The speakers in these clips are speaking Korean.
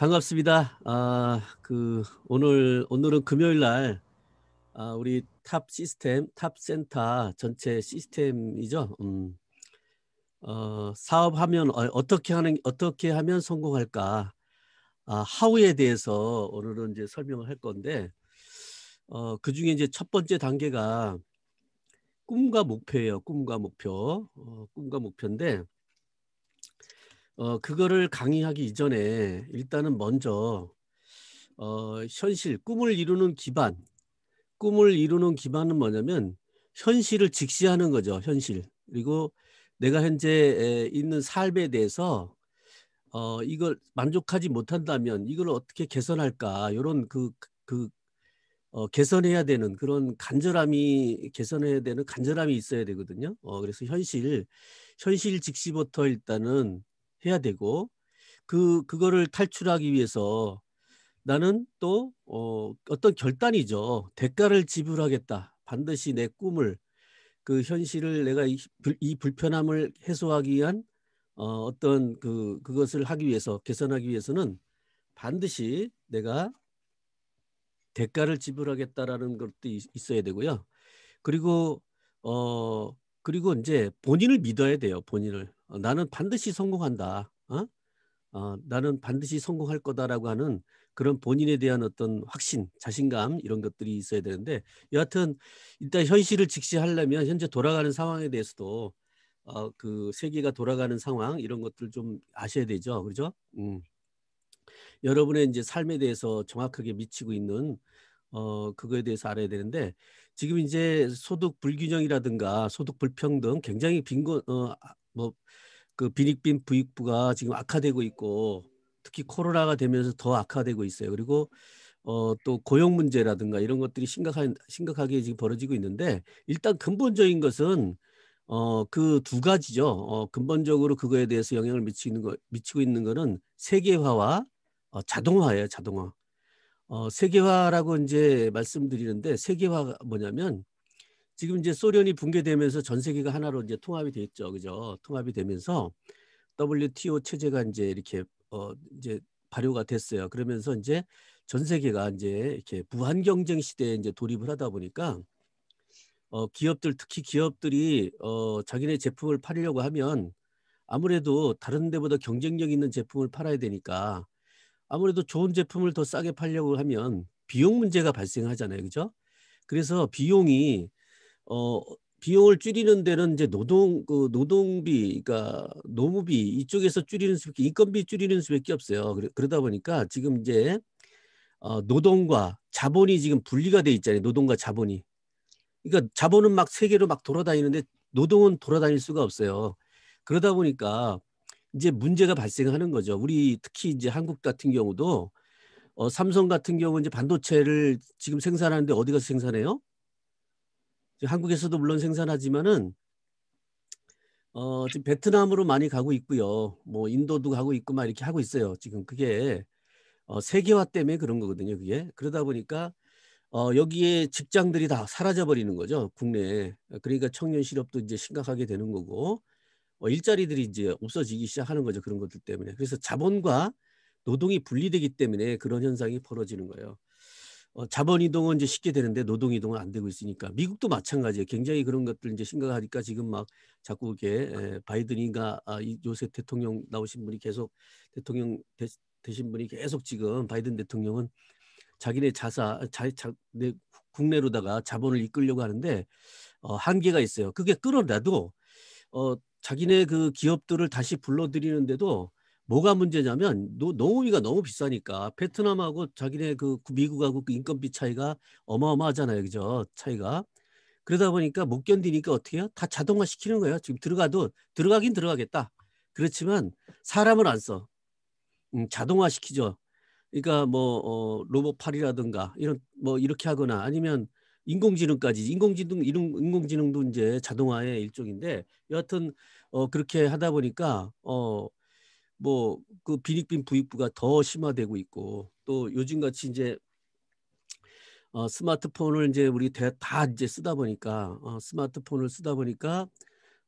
반갑습니다. 아, 그 오늘 오늘은 금요일 날 아, 우리 탑 시스템, 탑 센터 전체 시스템이죠. 음, 어, 사업하면 어, 어떻게 하는 어떻게 하면 성공할까? 아, 하우에 대해서 오늘은 이제 설명을 할 건데 어, 그 중에 이제 첫 번째 단계가 꿈과 목표예요. 꿈과 목표, 어, 꿈과 목표인데 어, 그거를 강의하기 이전에 일단은 먼저 어, 현실, 꿈을 이루는 기반. 꿈을 이루는 기반은 뭐냐면 현실을 직시하는 거죠. 현실. 그리고 내가 현재 있는 삶에 대해서 어, 이걸 만족하지 못한다면 이걸 어떻게 개선할까 이런 그, 그 어, 개선해야 되는 그런 간절함이 개선해야 되는 간절함이 있어야 되거든요. 어, 그래서 현실 현실 직시부터 일단은 해야 되고 그 그거를 탈출하기 위해서 나는 또 어, 어떤 결단이죠. 대가를 지불하겠다. 반드시 내 꿈을 그 현실을 내가 이, 불, 이 불편함을 해소하기 위한 어, 어떤 그 그것을 하기 위해서 개선하기 위해서는 반드시 내가 대가를 지불하겠다라는 것도 있어야 되고요. 그리고 어 그리고 이제 본인을 믿어야 돼요. 본인을 어, 나는 반드시 성공한다. 어? 어, 나는 반드시 성공할 거다라고 하는 그런 본인에 대한 어떤 확신, 자신감 이런 것들이 있어야 되는데 여하튼 일단 현실을 직시하려면 현재 돌아가는 상황에 대해서도 어, 그 세계가 돌아가는 상황 이런 것들 좀 아셔야 되죠. 그렇죠? 음. 여러분의 이제 삶에 대해서 정확하게 미치고 있는 어, 그거에 대해서 알아야 되는데 지금 이제 소득 불균형이라든가 소득 불평등 굉장히 빈곤 어, 아, 뭐그 비익빈 부익부가 지금 악화되고 있고 특히 코로나가 되면서 더 악화되고 있어요. 그리고 어, 또 고용 문제라든가 이런 것들이 심각한 심각하게 지금 벌어지고 있는데 일단 근본적인 것은 어, 그 두 가지죠. 어, 근본적으로 그거에 대해서 영향을 미치는 거 미치고 있는 거는 세계화와 어, 자동화예요. 자동화. 어, 세계화라고 이제 말씀드리는데 세계화가 뭐냐면 지금 이제 소련이 붕괴되면서 전 세계가 하나로 이제 통합이 됐죠. 그죠? 통합이 되면서 WTO 체제가 이제 이렇게 어 이제 발효가 됐어요. 그러면서 이제 전 세계가 이제 이렇게 무한 경쟁 시대에 이제 돌입을 하다 보니까 어 기업들 특히 기업들이 어 자기네 제품을 팔려고 하면 아무래도 다른 데보다 경쟁력 있는 제품을 팔아야 되니까 아무래도 좋은 제품을 더 싸게 팔려고 하면 비용 문제가 발생하잖아요. 그죠? 그래서 비용이 어 비용을 줄이는 데는 이제 노동 그 노동비 그러니까 노무비 이쪽에서 줄이는 수밖에 인건비 줄이는 수밖에 없어요. 그러, 다 보니까 지금 이제 어, 노동과 자본이 지금 분리가 돼 있잖아요. 노동과 자본이. 그러니까 자본은 막 세계로 막 돌아다니는데 노동은 돌아다닐 수가 없어요. 그러다 보니까 이제 문제가 발생하는 거죠. 우리 특히 이제 한국 같은 경우도 어, 삼성 같은 경우 이제 반도체를 지금 생산하는데 어디 가서 생산해요? 한국에서도 물론 생산하지만은 어, 지금 베트남으로 많이 가고 있고요. 뭐 인도도 가고 있고 막 이렇게 하고 있어요. 지금 그게 어, 세계화 때문에 그런 거거든요. 그게 그러다 보니까 어, 여기에 직장들이 다 사라져 버리는 거죠. 국내에 그러니까 청년 실업도 이제 심각하게 되는 거고 어, 일자리들이 이제 없어지기 시작하는 거죠. 그런 것들 때문에 그래서 자본과 노동이 분리되기 때문에 그런 현상이 벌어지는 거예요. 어, 자본 이동은 이제 쉽게 되는데 노동 이동은 안 되고 있으니까 미국도 마찬가지예요. 굉장히 그런 것들 이제 심각하니까 지금 막 자꾸 이게 예, 바이든이가 아, 요새 대통령 나오신 분이 계속 대통령 되, 되신 분이 계속 지금 바이든 대통령은 자기네 자사 자, 자내 국내로다가 자본을 이끌려고 하는데 어, 한계가 있어요. 그게 끌어내도 어, 자기네 그 기업들을 다시 불러들이는데도 뭐가 문제냐면 노, 농업비가 너무 비싸니까 베트남하고 자기네 그 미국하고 그 인건비 차이가 어마어마하잖아요. 그죠? 차이가. 그러다 보니까 못 견디니까 어떻게 해요? 다 자동화 시키는 거예요. 지금 들어가도 들어가긴 들어가겠다. 그렇지만 사람을 안 써. 음, 자동화 시키죠. 그러니까 뭐 어, 로봇 팔이라든가 이런 뭐 이렇게 하거나 아니면 인공지능까지 인공지능 이런 인공지능도 이제 자동화의 일종인데 여하튼 어 그렇게 하다 보니까 어 뭐그 비익빈 부익부가 더 심화되고 있고 또 요즘같이 이제 어, 스마트폰을 이제 우리 대, 다 이제 쓰다 보니까 어, 스마트폰을 쓰다 보니까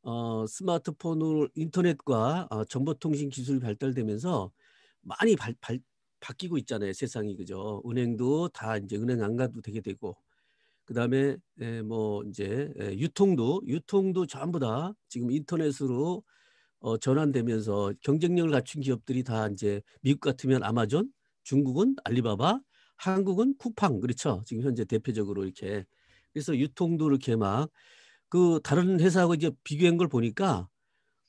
어, 스마트폰으로 인터넷과 어, 정보통신 기술이 발달되면서 많이 발, 발, 바뀌고 있잖아요 세상이 그죠 은행도 다 이제 은행 안 가도 되게 되고 그다음에 에, 예, 뭐 이제 에, 예, 유통도 유통도 전부 다 지금 인터넷으로 어, 전환되면서 경쟁력을 갖춘 기업들이 다 이제 미국 같으면 아마존, 중국은 알리바바, 한국은 쿠팡 그렇죠. 지금 현재 대표적으로 이렇게 그래서 유통도 이렇게 막 그 다른 회사하고 이제 비교한 걸 보니까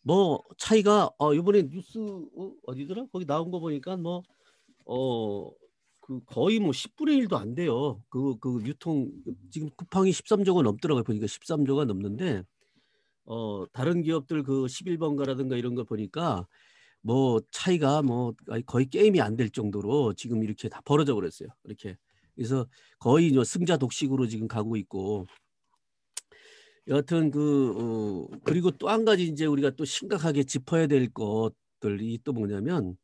뭐 차이가 어 이번에 뉴스 어, 어디더라 거기 나온 거 보니까 뭐 어 그 거의 뭐 10분의 1도 안 돼요. 그그 그 유통 지금 쿠팡이 13조가 넘더라고요. 보니까 13조가 넘는데 어 다른 기업들 그 11번가라든가 이런 거 보니까 뭐 차이가 뭐 거의 게임이 안 될 정도로 지금 이렇게 다 벌어져 버렸어요. 이렇게 그래서 거의 승자 독식으로 지금 가고 있고 여하튼 그 어, 그리고 또 한 가지 이제 우리가 또 심각하게 짚어야 될 것들이 또 뭐냐면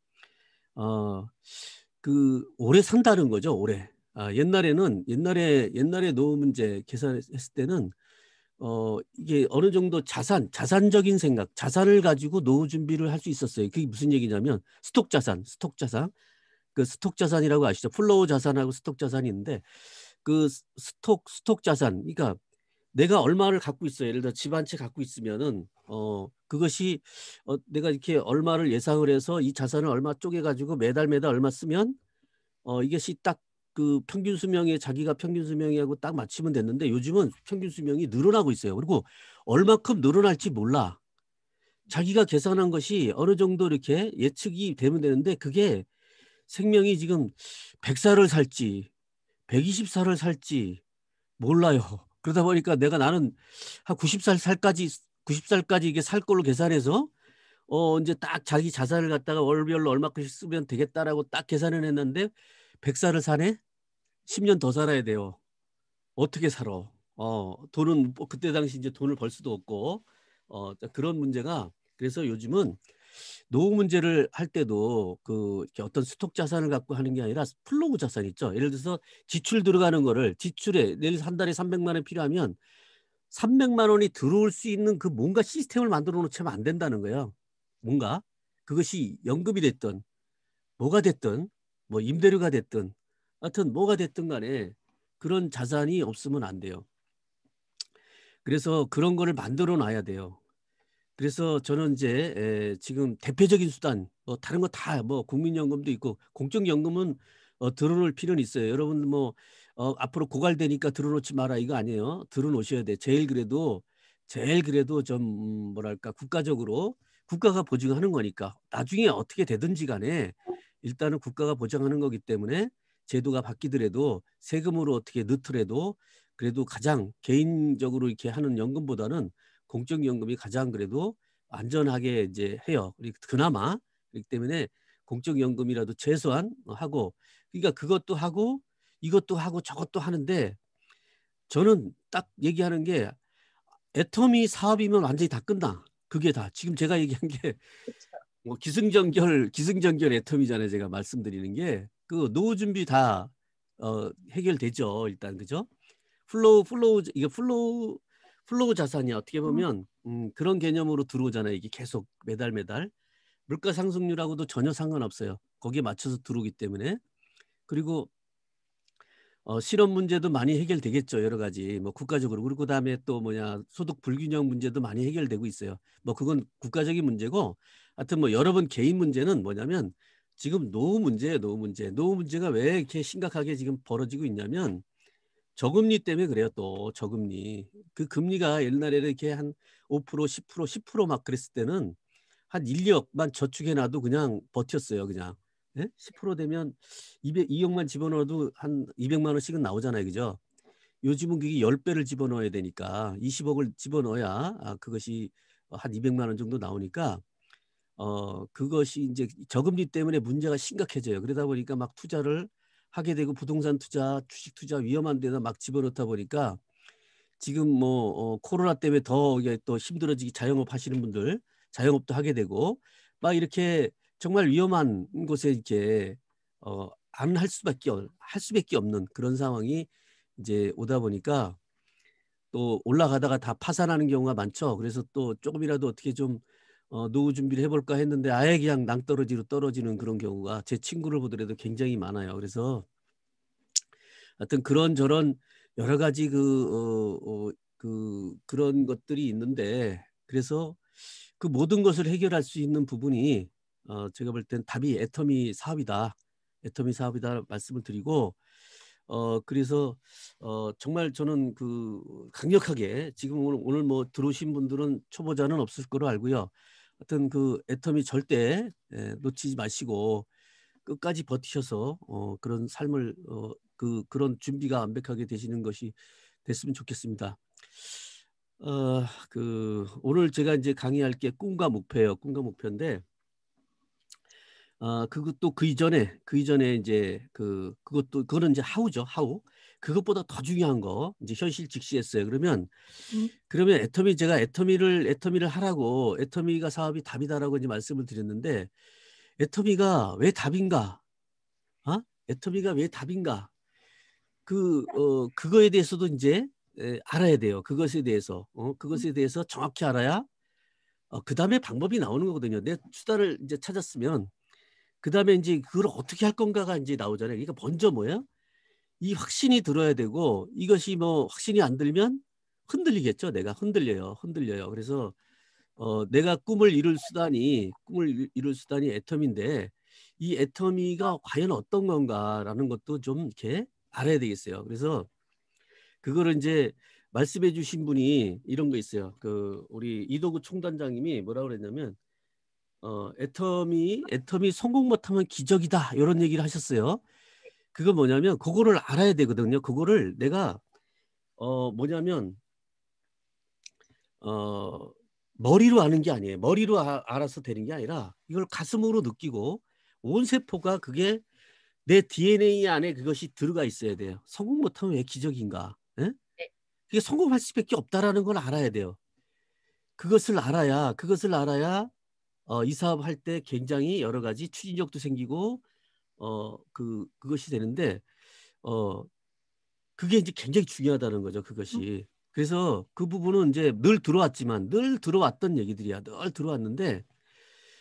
어그 오래 산다는 거죠 오래 아, 옛날에는 옛날에 옛날에 노후 문제 계산했을 때는 어 이게 어느 정도 자산, 자산적인 생각, 자산을 가지고 노후 준비를 할 수 있었어요. 그게 무슨 얘기냐면 스톡 자산, 스톡 자산. 그 스톡 자산이라고 아시죠? 플로우 자산하고 스톡 자산인데 그 스톡 스톡 자산. 그러니까 내가 얼마를 갖고 있어요. 예를 들어 집 한 채 갖고 있으면은 어 그것이 어 내가 이렇게 얼마를 예상을 해서 이 자산을 얼마 쪼개 가지고 매달 매달 얼마 쓰면 어 이것이 딱그 평균 수명에 자기가 평균 수명이라고딱 맞추면 됐는데 요즘은 평균 수명이 늘어나고 있어요. 그리고 얼마큼 늘어날지 몰라. 자기가 계산한 것이 어느 정도 이렇게 예측이 되면 되는데 그게 생명이 지금 100살을 살지 120살을 살지 몰라요. 그러다 보니까 내가 나는 한 90살 살까지 90살까지 이게 살 걸로 계산해서 어 이제 딱 자기 자산을 갖다가 월별로 얼마큼 쓰면 되겠다라고 딱 계산을 했는데 백살을 사네? 10년 더 살아야 돼요. 어떻게 살아? 어, 돈은 뭐 그때 당시 이제 돈을 벌 수도 없고 어, 그런 문제가 그래서 요즘은 노후 문제를 할 때도 그 어떤 수톡 자산을 갖고 하는 게 아니라 플로그 자산 있죠. 예를 들어서 지출 들어가는 거를 지출에 내일 한 달에 300만 원 필요하면 300만 원이 들어올 수 있는 그 뭔가 시스템을 만들어 놓으면 안 된다는 거예요. 뭔가 그것이 연금이 됐든 뭐가 됐든 뭐 임대료가 됐든 하여튼 뭐가 됐든 간에 그런 자산이 없으면 안 돼요. 그래서 그런 거를 만들어 놔야 돼요. 그래서 저는 이제 지금 대표적인 수단 뭐 다른 거 다 뭐 국민연금도 있고 공적연금은 어, 들어놓을 필요는 있어요. 여러분 뭐 어, 앞으로 고갈되니까 들어놓지 마라 이거 아니에요. 들어놓으셔야 돼. 제일 그래도 제일 그래도 좀 음, 뭐랄까 국가적으로 국가가 보증하는 거니까 나중에 어떻게 되든지 간에 일단은 국가가 보장하는 거기 때문에 제도가 바뀌더라도 세금으로 어떻게 넣더라도 그래도 가장 개인적으로 이렇게 하는 연금보다는 공적연금이 가장 그래도 안전하게 이제 해요. 그나마 그렇기 때문에 공적연금이라도 최소한 하고 그러니까 그것도 하고 이것도 하고 저것도 하는데 저는 딱 얘기하는 게 애터미 사업이면 완전히 다 끝나. 그게 다 지금 제가 얘기한 게뭐 기승전결 기승전결 애텀이잖아요. 제가 말씀드리는 게 그 노후 준비 다 어, 해결되죠. 일단 그죠? 플로우 플로우 이게 플로우 플로우 자산이 어떻게 음. 보면 음, 그런 개념으로 들어오잖아요. 이게 계속 매달 매달 물가 상승률하고도 전혀 상관없어요. 거기에 맞춰서 들어오기 때문에 그리고 어, 실업 문제도 많이 해결되겠죠. 여러 가지 뭐 국가적으로 그리고 그다음에 또 뭐냐 소득 불균형 문제도 많이 해결되고 있어요. 뭐 그건 국가적인 문제고 하여튼 뭐 여러분 개인 문제는 뭐냐면 지금 노후 문제예요. 노후 문제. 노후 문제가 왜 이렇게 심각하게 지금 벌어지고 있냐면 저금리 때문에 그래요. 또 저금리. 그 금리가 옛날에는 이렇게 한 5%, 10%, 10%막 그랬을 때는 한 1, 억만 저축해놔도 그냥 버텼어요. 그냥. 예? 10% 되면 200, 2억만 집어넣어도 한 200만 원씩은 나오잖아요. 그죠? 요즘은 그게 10배를 집어넣어야 되니까 20억을 집어넣어야 아, 그것이 한 200만 원 정도 나오니까 어 그것이 이제 저금리 때문에 문제가 심각해져요. 그러다 보니까 막 투자를 하게 되고 부동산 투자, 주식 투자 위험한 데다 막 집어넣다 보니까 지금 뭐 어, 코로나 때문에 더 이게 또 힘들어지기 자영업 하시는 분들 자영업도 하게 되고 막 이렇게 정말 위험한 곳에 이렇게 어, 안 할 수밖에 할 수밖에 없는 그런 상황이 이제 오다 보니까 또 올라가다가 다 파산하는 경우가 많죠. 그래서 또 조금이라도 어떻게 좀 어, 노후 준비를 해볼까 했는데 아예 그냥 낭떠러지로 떨어지는 그런 경우가 제 친구를 보더라도 굉장히 많아요. 그래서 하여튼 그런 저런 여러 가지 그, 어, 어, 그 그런 것들이 있는데 그래서 그 모든 것을 해결할 수 있는 부분이 어, 제가 볼 땐 답이 애터미 사업이다. 애터미 사업이다 말씀을 드리고 어 그래서 어 정말 저는 그 강력하게 지금 오늘 오늘 뭐 들어오신 분들은 초보자는 없을 거로 알고요. 하여튼 그 애텀이 절대 예, 놓치지 마시고 끝까지 버티셔서 어, 그런 삶을 어, 그 그런 준비가 완벽하게 되시는 것이 됐으면 좋겠습니다. 어, 그 오늘 제가 이제 강의할 게 꿈과 목표예요. 꿈과 목표인데 어, 그것도 그 이전에 그 이전에 이제 그 그것도 그거는 이제 하우죠. 하우. 그것보다 더 중요한 거 이제 현실 직시했어요. 그러면 음. 그러면 애터미 제가 애터미를 애터미를 하라고 애터미가 사업이 답이다라고 이제 말씀을 드렸는데 애터미가 왜 답인가? 아? 어? 애터미가 왜 답인가? 그 어 그거에 대해서도 이제 에, 알아야 돼요. 그것에 대해서 어 그것에 음. 대해서 정확히 알아야 어, 그 다음에 방법이 나오는 거거든요. 내 수다를 이제 찾았으면 그 다음에 이제 그걸 어떻게 할 건가가 이제 나오잖아요. 그러니까 먼저 뭐야? 이 확신이 들어야 되고 이것이 뭐 확신이 안 들면 흔들리겠죠. 내가 흔들려요. 흔들려요. 그래서 어, 내가 꿈을 이룰 수단이 꿈을 이룰 수단이 애터미인데이 애터미가 과연 어떤 건가라는 것도 좀 이렇게 알아야 되겠어요. 그래서 그거를 이제 말씀해 주신 분이 이런 거 있어요. 그 우리 이도구 총단장님이 뭐라고 그랬냐면 어 애터미 애터미 성공 못하면 기적이다 이런 얘기를 하셨어요. 그거 뭐냐면 그거를 알아야 되거든요. 그거를 내가 어 뭐냐면 어 머리로 아는 게 아니에요. 머리로 아, 알아서 되는 게 아니라 이걸 가슴으로 느끼고 온 세포가 그게 내 DNA 안에 그것이 들어가 있어야 돼요. 성공 못하면 왜 기적인가? 에? 예? 네. 그게 성공할 수밖에 없다라는 걸 알아야 돼요. 그것을 알아야 그것을 알아야 어, 이 사업 할 때 굉장히 여러 가지 추진력도 생기고 어그 그것이 되는데 어 그게 이제 굉장히 중요하다는 거죠 그것이 그래서 그 부분은 이제 늘 들어왔지만 늘 들어왔던 얘기들이야 늘 들어왔는데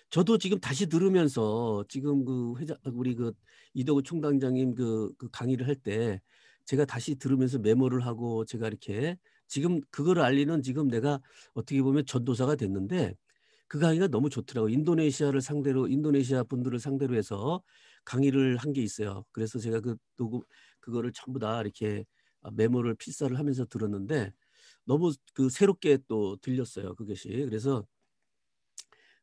저도 지금 다시 들으면서 지금 그 회장 우리 그 이덕우 총당장님 그, 그 강의를 할 때 제가 다시 들으면서 메모를 하고 제가 이렇게 지금 그걸 알리는 지금 내가 어떻게 보면 전도사가 됐는데 그 강의가 너무 좋더라고 인도네시아를 상대로 인도네시아 분들을 상대로 해서 강의를 한 게 있어요. 그래서 제가 그 녹음 그거를 전부 다 이렇게 아, 메모를 필사를 하면서 들었는데 너무 그 새롭게 또 들렸어요. 그것이. 그래서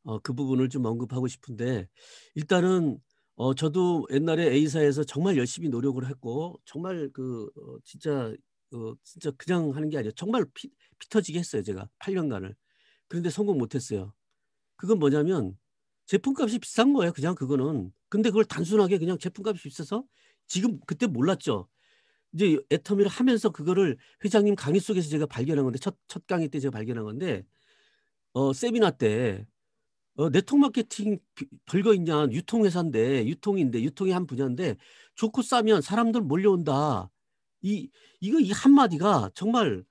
어, 그 부분을 좀 언급하고 싶은데 일단은 어, 저도 옛날에 A사에서 정말 열심히 노력을 했고 정말 그 어, 진짜 어, 진짜 그냥 하는 게 아니라 정말 피, 피터지게 했어요. 제가 8년간을. 그런데 성공 못 했어요. 그건 뭐냐면 제품값이 비싼 거예요. 그냥 그거는 근데 그걸 단순하게 그냥 제품값이 비싸서 지금 그때 몰랐죠. 이제 애터미를 하면서 그거를 회장님 강의 속에서 제가 발견한 건데 첫, 첫 강의 때 제가 발견한 건데 어, 세미나 때 어, 네트워크 마케팅 그 별거 있냐 유통회사인데 유통인데 유통의 한 분야인데 좋고 싸면 사람들 몰려온다. 이 이거 이 한마디가 정말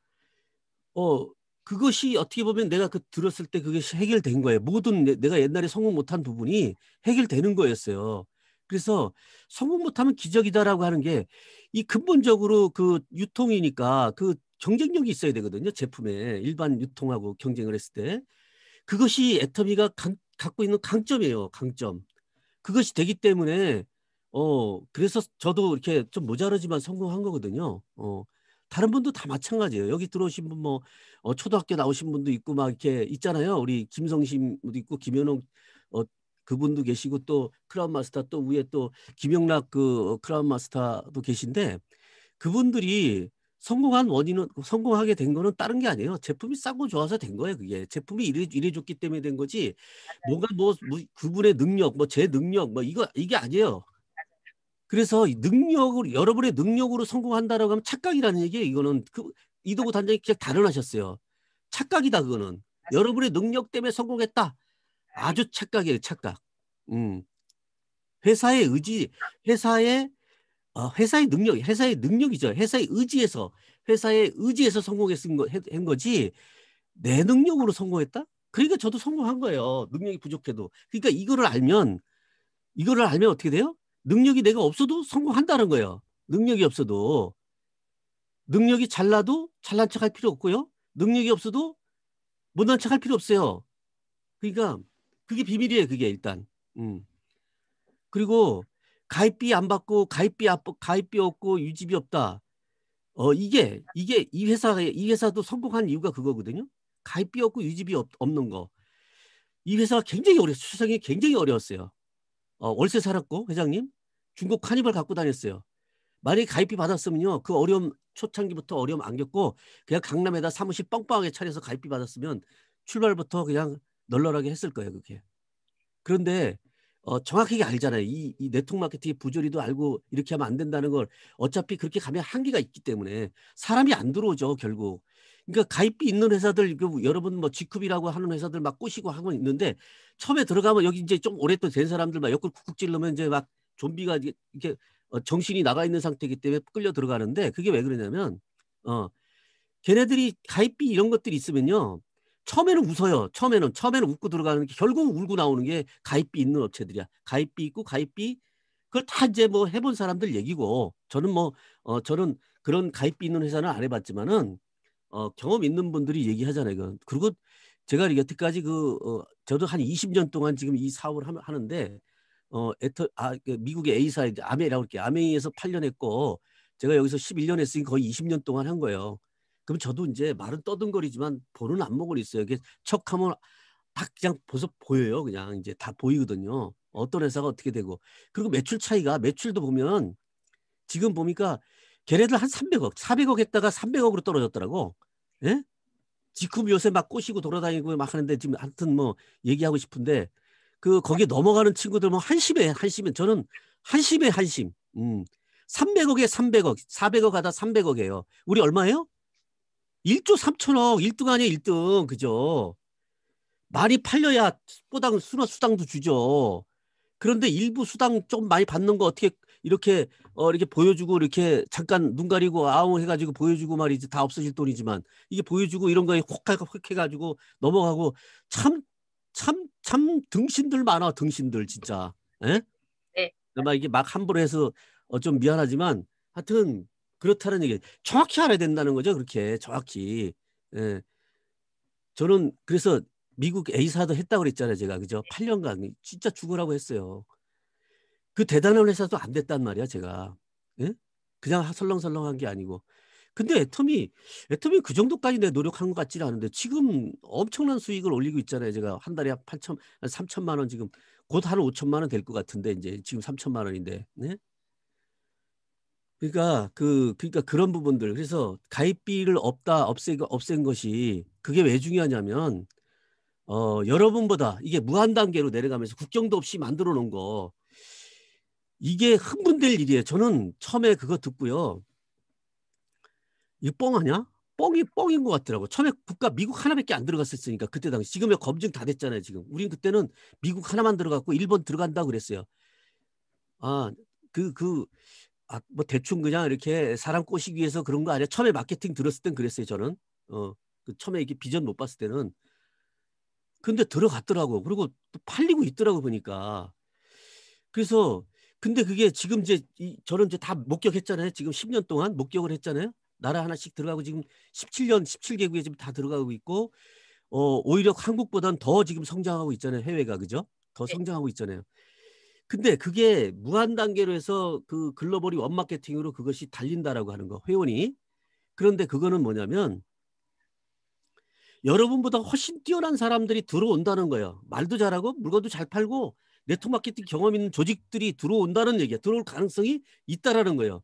어 그것이 어떻게 보면 내가 그 들었을 때 그게 해결된 거예요. 모든 내, 가 옛날에 성공 못한 부분이 해결되는 거였어요. 그래서 성공 못하면 기적이다라고 하는 게 이 근본적으로 그 유통이니까 그 경쟁력이 있어야 되거든요. 제품에 일반 유통하고 경쟁을 했을 때 그것이 애터미가 강, 갖고 있는 강점이에요. 강점. 그것이 되기 때문에 어 그래서 저도 이렇게 좀 모자르지만 성공한 거거든요. 어 다른 분도 다 마찬가지예요. 여기 들어오신 분뭐 어, 초등학교 나오신 분도 있고 막 이렇게 있잖아요. 우리 김성심도 있고 김현웅 어, 그분도 계시고 또 크라운 마스터 또 위에 또 김영락 그 어, 크라운 마스터도 계신데 그분들이 성공한 원인은 성공하게 된 거는 다른 게 아니에요. 제품이 싸고 좋아서 된 거예요. 그게 제품이 이래, 이래 줬기 때문에 된 거지. 뭔가 뭐, 뭐 그분의 능력, 뭐 제 능력, 뭐 이거 이게 아니에요. 그래서 능력을 여러분의 능력으로 성공한다라고 하면 착각이라는 얘기예요 이거는 그 이도구 단장이 그냥 단언하셨어요. 착각이다 그거는. 여러분의 능력 때문에 성공했다. 아주 착각이에요, 착각. 음. 회사의 의지, 회사의 어, 회사의 능력, 회사의 능력이죠. 회사의 의지에서 회사의 의지에서 성공했은 거지 내 능력으로 성공했다? 그러니까 저도 성공한 거예요. 능력이 부족해도. 그러니까 이거를 알면 이거를 알면 어떻게 돼요? 능력이 내가 없어도 성공한다는 거예요. 능력이 없어도. 능력이 잘나도 잘난 척 할 필요 없고요. 능력이 없어도 못난 척 할 필요 없어요. 그러니까 그게 비밀이에요. 그게 일단. 음. 그리고 가입비 안 받고 가입비 안 가입비 없고 유지비 없다. 어 이게 이게 이 회사 이 회사도 성공한 이유가 그거거든요. 가입비 없고 유지비 없, 없는 거. 이 회사가 굉장히 어려 수상이 굉장히 어려웠어요. 어, 월세 살았고 회장님 중국 카니발 갖고 다녔어요. 만약에 가입비 받았으면요 그 어려움 초창기부터 어려움 안겼고 그냥 강남에다 사무실 빵빵하게 차려서 가입비 받았으면 출발부터 그냥 널널하게 했을 거예요 그게. 그런데 어, 정확하게 알잖아요. 이, 이 네트워크 마케팅의 부조리도 알고 이렇게 하면 안 된다는 걸 어차피 그렇게 가면 한계가 있기 때문에 사람이 안 들어오죠 결국. 그러니까 가입비 있는 회사들 그 여러분 뭐 G급이라고 하는 회사들 막 꼬시고 하고 있는데 처음에 들어가면 여기 이제 좀 오랫동안 된 사람들 막 옆구리 쿡쿡 찔러면 이제 막 좀비가 이렇게 어, 정신이 나가 있는 상태이기 때문에 끌려 들어가는데 그게 왜 그러냐면 어 걔네들이 가입비 이런 것들이 있으면요 처음에는 웃어요. 처음에는 처음에는 웃고 들어가는 게 결국 울고 나오는 게 가입비 있는 업체들이야. 가입비 있고 가입비 그걸 다 이제 뭐 해본 사람들 얘기고 저는 뭐어 저는 그런 가입비 있는 회사는 안 해봤지만은 어, 경험 있는 분들이 얘기하잖아요. 그리고 제가 여태까지 그 어, 저도 한 20년 동안 지금 이 사업을 하, 하는데 어, 애터, 아, 그 미국의 A사 아메이라고 할게 아메이에서 8년 했고 제가 여기서 11년 했으니 거의 20년 동안 한 거예요. 그럼 저도 이제 말은 떠든거리지만 보는 안목을 있어요. 이 척하면 딱 그냥 벌써 보여요. 그냥 이제 다 보이거든요. 어떤 회사가 어떻게 되고 그리고 매출 차이가 매출도 보면 지금 보니까 걔네들 한 300억, 400억 했다가 300억으로 떨어졌더라고. 예? 지금 요새 막 꼬시고 돌아다니고 막 하는데 지금 하여튼 뭐 얘기하고 싶은데 그 거기에 넘어가는 친구들 뭐 한심해 한심해 저는 한심해 한심 음 300억에 300억 400억 하다 300억이에요 우리 얼마예요? 1조 3천억 1등 아니에요 1등 그죠 많이 팔려야 수당 수당 수당도 주죠 그런데 일부 수당 좀 많이 받는 거 어떻게 이렇게 어 이렇게 보여주고 이렇게 잠깐 눈 가리고 아웅 해가지고 보여주고 말이지 다 없어질 돈이지만 이게 보여주고 이런 거에 혹할혹 해가지고 넘어가고 참 참, 참 등신들 많아 등신들 진짜 예? 네. 막 이게 막 함부로 해서 어, 좀 미안하지만 하여튼 그렇다는 얘기 정확히 알아야 된다는 거죠 그렇게 정확히 예. 저는 그래서 미국 A사도 했다고 그랬잖아요 제가 그죠 8년간 진짜 죽으라고 했어요 그 대단한 회사도 안 됐단 말이야, 제가. 예? 그냥 설렁설렁한 게 아니고. 근데 애텀이 애텀이 그 정도까지 내 노력한 것 같지는 않은데 지금 엄청난 수익을 올리고 있잖아요. 제가 한 달에 한 8천, 3천만 원 지금 곧 한 5천만 원 될 것 같은데 이제 지금 3천만 원인데. 네? 그러니까 그 그러니까 그런 부분들 그래서 가입비를 없다 없애 없앤 것이 그게 왜 중요하냐면 어 여러분보다 이게 무한 단계로 내려가면서 국경도 없이 만들어 놓은 거 이게 흥분될 일이에요. 저는 처음에 그거 듣고요. 이뻥 하냐 뻥이 뻥인 것 같더라고. 처음에 국가 미국 하나밖에 안 들어갔었으니까 그때 당시 지금의 검증 다 됐잖아요. 지금 우린 그때는 미국 하나만 들어갔고 일본 들어간다 그랬어요. 아그그아뭐 대충 그냥 이렇게 사람 꼬시기 위해서 그런 거 아니야? 처음에 마케팅 들었을 땐 그랬어요. 저는 어그 처음에 이게 비전 못 봤을 때는 근데 들어갔더라고. 그리고 또 팔리고 있더라고 보니까 그래서 근데 그게 지금 이제 이, 저는 이제 다 목격했잖아요. 지금 10년 동안 목격을 했잖아요. 나라 하나씩 들어가고 지금 17년 17개국에 지금 다 들어가고 있고 어 오히려 한국보다는 더 지금 성장하고 있잖아요. 해외가 그죠? 더 네. 성장하고 있잖아요. 근데 그게 무한 단계로 해서 그 글로벌이 원마케팅으로 그것이 달린다라고 하는 거 회원이 그런데 그거는 뭐냐면 여러분보다 훨씬 뛰어난 사람들이 들어온다는 거예요. 말도 잘하고 물건도 잘 팔고 네트워크 마케팅 경험 있는 조직들이 들어온다는 얘기야. 들어올 가능성이 있다라는 거예요.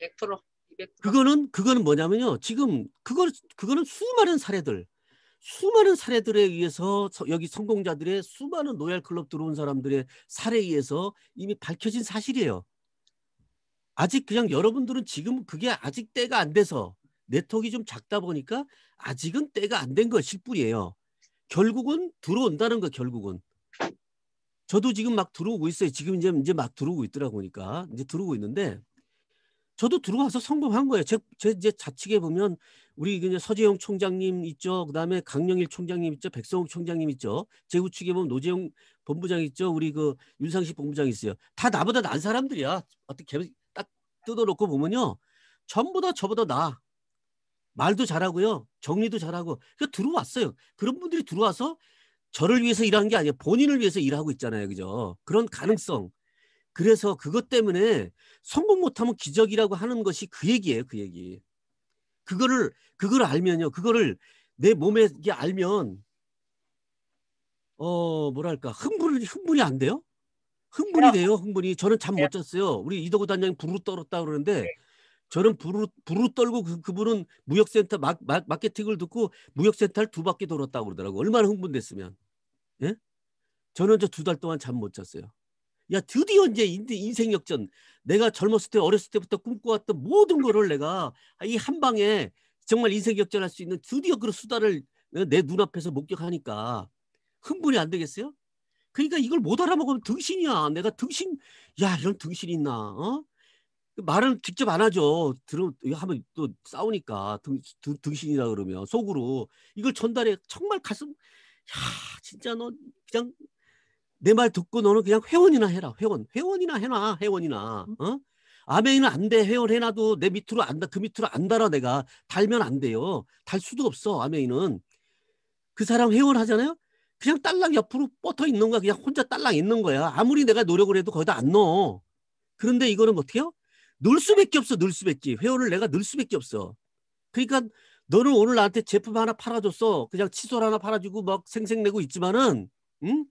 100%. 200%. 그거는 그거는 뭐냐면요. 지금 그거 그거는 수많은 사례들 수많은 사례들에 의해서 여기 성공자들의 수많은 노얄 클럽 들어온 사람들의 사례에 의해서 이미 밝혀진 사실이에요. 아직 그냥 여러분들은 지금 그게 아직 때가 안 돼서 네트워크가 좀 작다 보니까 아직은 때가 안 된 것일 뿐이에요. 결국은 들어온다는 거 결국은 저도 지금 막 들어오고 있어요. 지금 이제 이제 막 들어오고 있더라 고 보니까 이제 들어오고 있는데 저도 들어와서 성범한 거예요. 제, 제, 제 좌측에 보면 우리 그냥 서재영 총장님 있죠. 그다음에 강영일 총장님 있죠. 백성욱 총장님 있죠. 제 우측에 보면 노재영 본부장 있죠. 우리 그 윤상식 본부장 있어요. 다 나보다 난 사람들이야. 어떻게 딱 뜯어놓고 보면요. 전부 다 저보다 나. 말도 잘하고요. 정리도 잘하고. 그러니까 들어왔어요. 그런 분들이 들어와서 저를 위해서 일하는 게 아니라 본인을 위해서 일하고 있잖아요. 그죠? 그런 가능성. 그래서 그것 때문에 성공 못하면 기적이라고 하는 것이 그 얘기예요. 그 얘기. 그거를, 그걸 알면요. 그거를 내 몸에 이게 알면, 어, 뭐랄까. 흥분이, 흥분이 안 돼요? 흥분이 돼요. 흥분이. 저는 잠못 네. 잤어요. 우리 이덕우 단장이 부르 떨었다 그러는데 네. 저는 부르, 부르 떨고 그, 그분은 무역센터 마, 마, 마케팅을 듣고 무역센터를 두 바퀴 돌았다고 그러더라고. 얼마나 흥분됐으면. 예? 저는 저 두 달 동안 잠 못 잤어요. 야 드디어 이제 인생 역전. 내가 젊었을 때 어렸을 때부터 꿈꿔왔던 모든 거를 내가 이 한 방에 정말 인생 역전할 수 있는 드디어 그런 수다를 내 눈앞에서 목격하니까 흥분이 안 되겠어요? 그러니까 이걸 못 알아먹으면 등신이야. 내가 등신, 야 이런 등신 있나? 어? 그 말은 직접 안 하죠. 들으 하면 또 싸우니까 등, 등, 등신이다 그러면 속으로 이걸 전달해 정말 가슴 야 진짜 너 그냥 내 말 듣고 너는 그냥 회원이나 해라 회원 회원이나 해놔 회원이나 음. 어아메이안돼 회원 해놔도 내 밑으로 안다그 밑으로 안 달아 내가 달면 안 돼요 달 수도 없어 아메이그 사람 회원 하잖아요 그냥 딸랑 옆으로 뻗어 있는 거야 그냥 혼자 딸랑 있는 거야 아무리 내가 노력을 해도 거의 다안 넣어 그런데 이거는 어떻게요 놀 수밖에 없어. 놀 수밖에. 회원을 내가 늘 수밖에 없어. 그러니까 너는 오늘 나한테 제품 하나 팔아줬어. 그냥 칫솔 하나 팔아주고 막 생색내고 있지만은 응?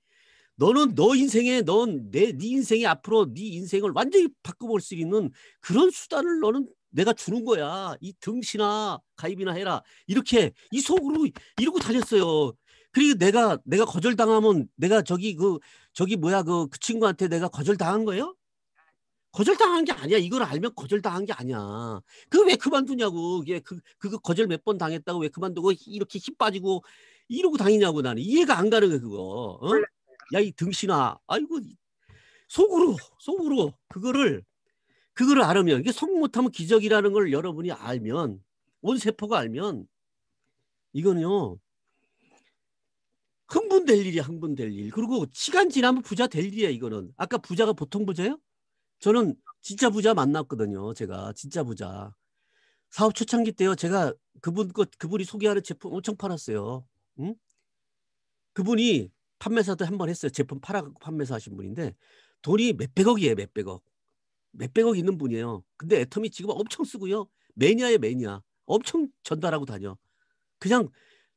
너는 너 인생에 넌내네 인생이 앞으로 네 인생을 완전히 바꿔볼 수 있는 그런 수단을 너는 내가 주는 거야. 이등신아 가입이나 해라. 이렇게 이 속으로 이러고 다녔어요. 그리고 내가 내가 거절당하면 내가 저기 그 저기 뭐야 그그 그 친구한테 내가 거절당한 거예요? 거절당한 게 아니야. 이걸 알면 거절당한 게 아니야. 그 왜 그만두냐고. 이게 그, 그거 거절 몇 번 당했다고 왜 그만두고 이렇게 힘 빠지고 이러고 다니냐고 나는 이해가 안 가는 거야, 그거. 어? 야, 이 등신아. 아이고, 속으로, 속으로 그거를, 그거를 알으면 이게 속 못하면 기적이라는 걸 여러분이 알면 온 세포가 알면 이거는요. 흥분될 일이야, 흥분될 일. 그리고 시간 지나면 부자 될 일이야, 이거는. 아까 부자가 보통 부자예요? 저는 진짜 부자 만났거든요. 제가 진짜 부자. 사업 초창기 때요. 제가 그분 것 그분이 소개하는 제품 엄청 팔았어요. 응? 그분이 판매사도 한 번 했어요. 제품 팔아 갖고 판매사 하신 분인데 돈이 몇백억이에요. 몇백억. 몇백억 있는 분이에요. 근데 애텀이 지금 엄청 쓰고요. 매니아에 매니아. 엄청 전달하고 다녀. 그냥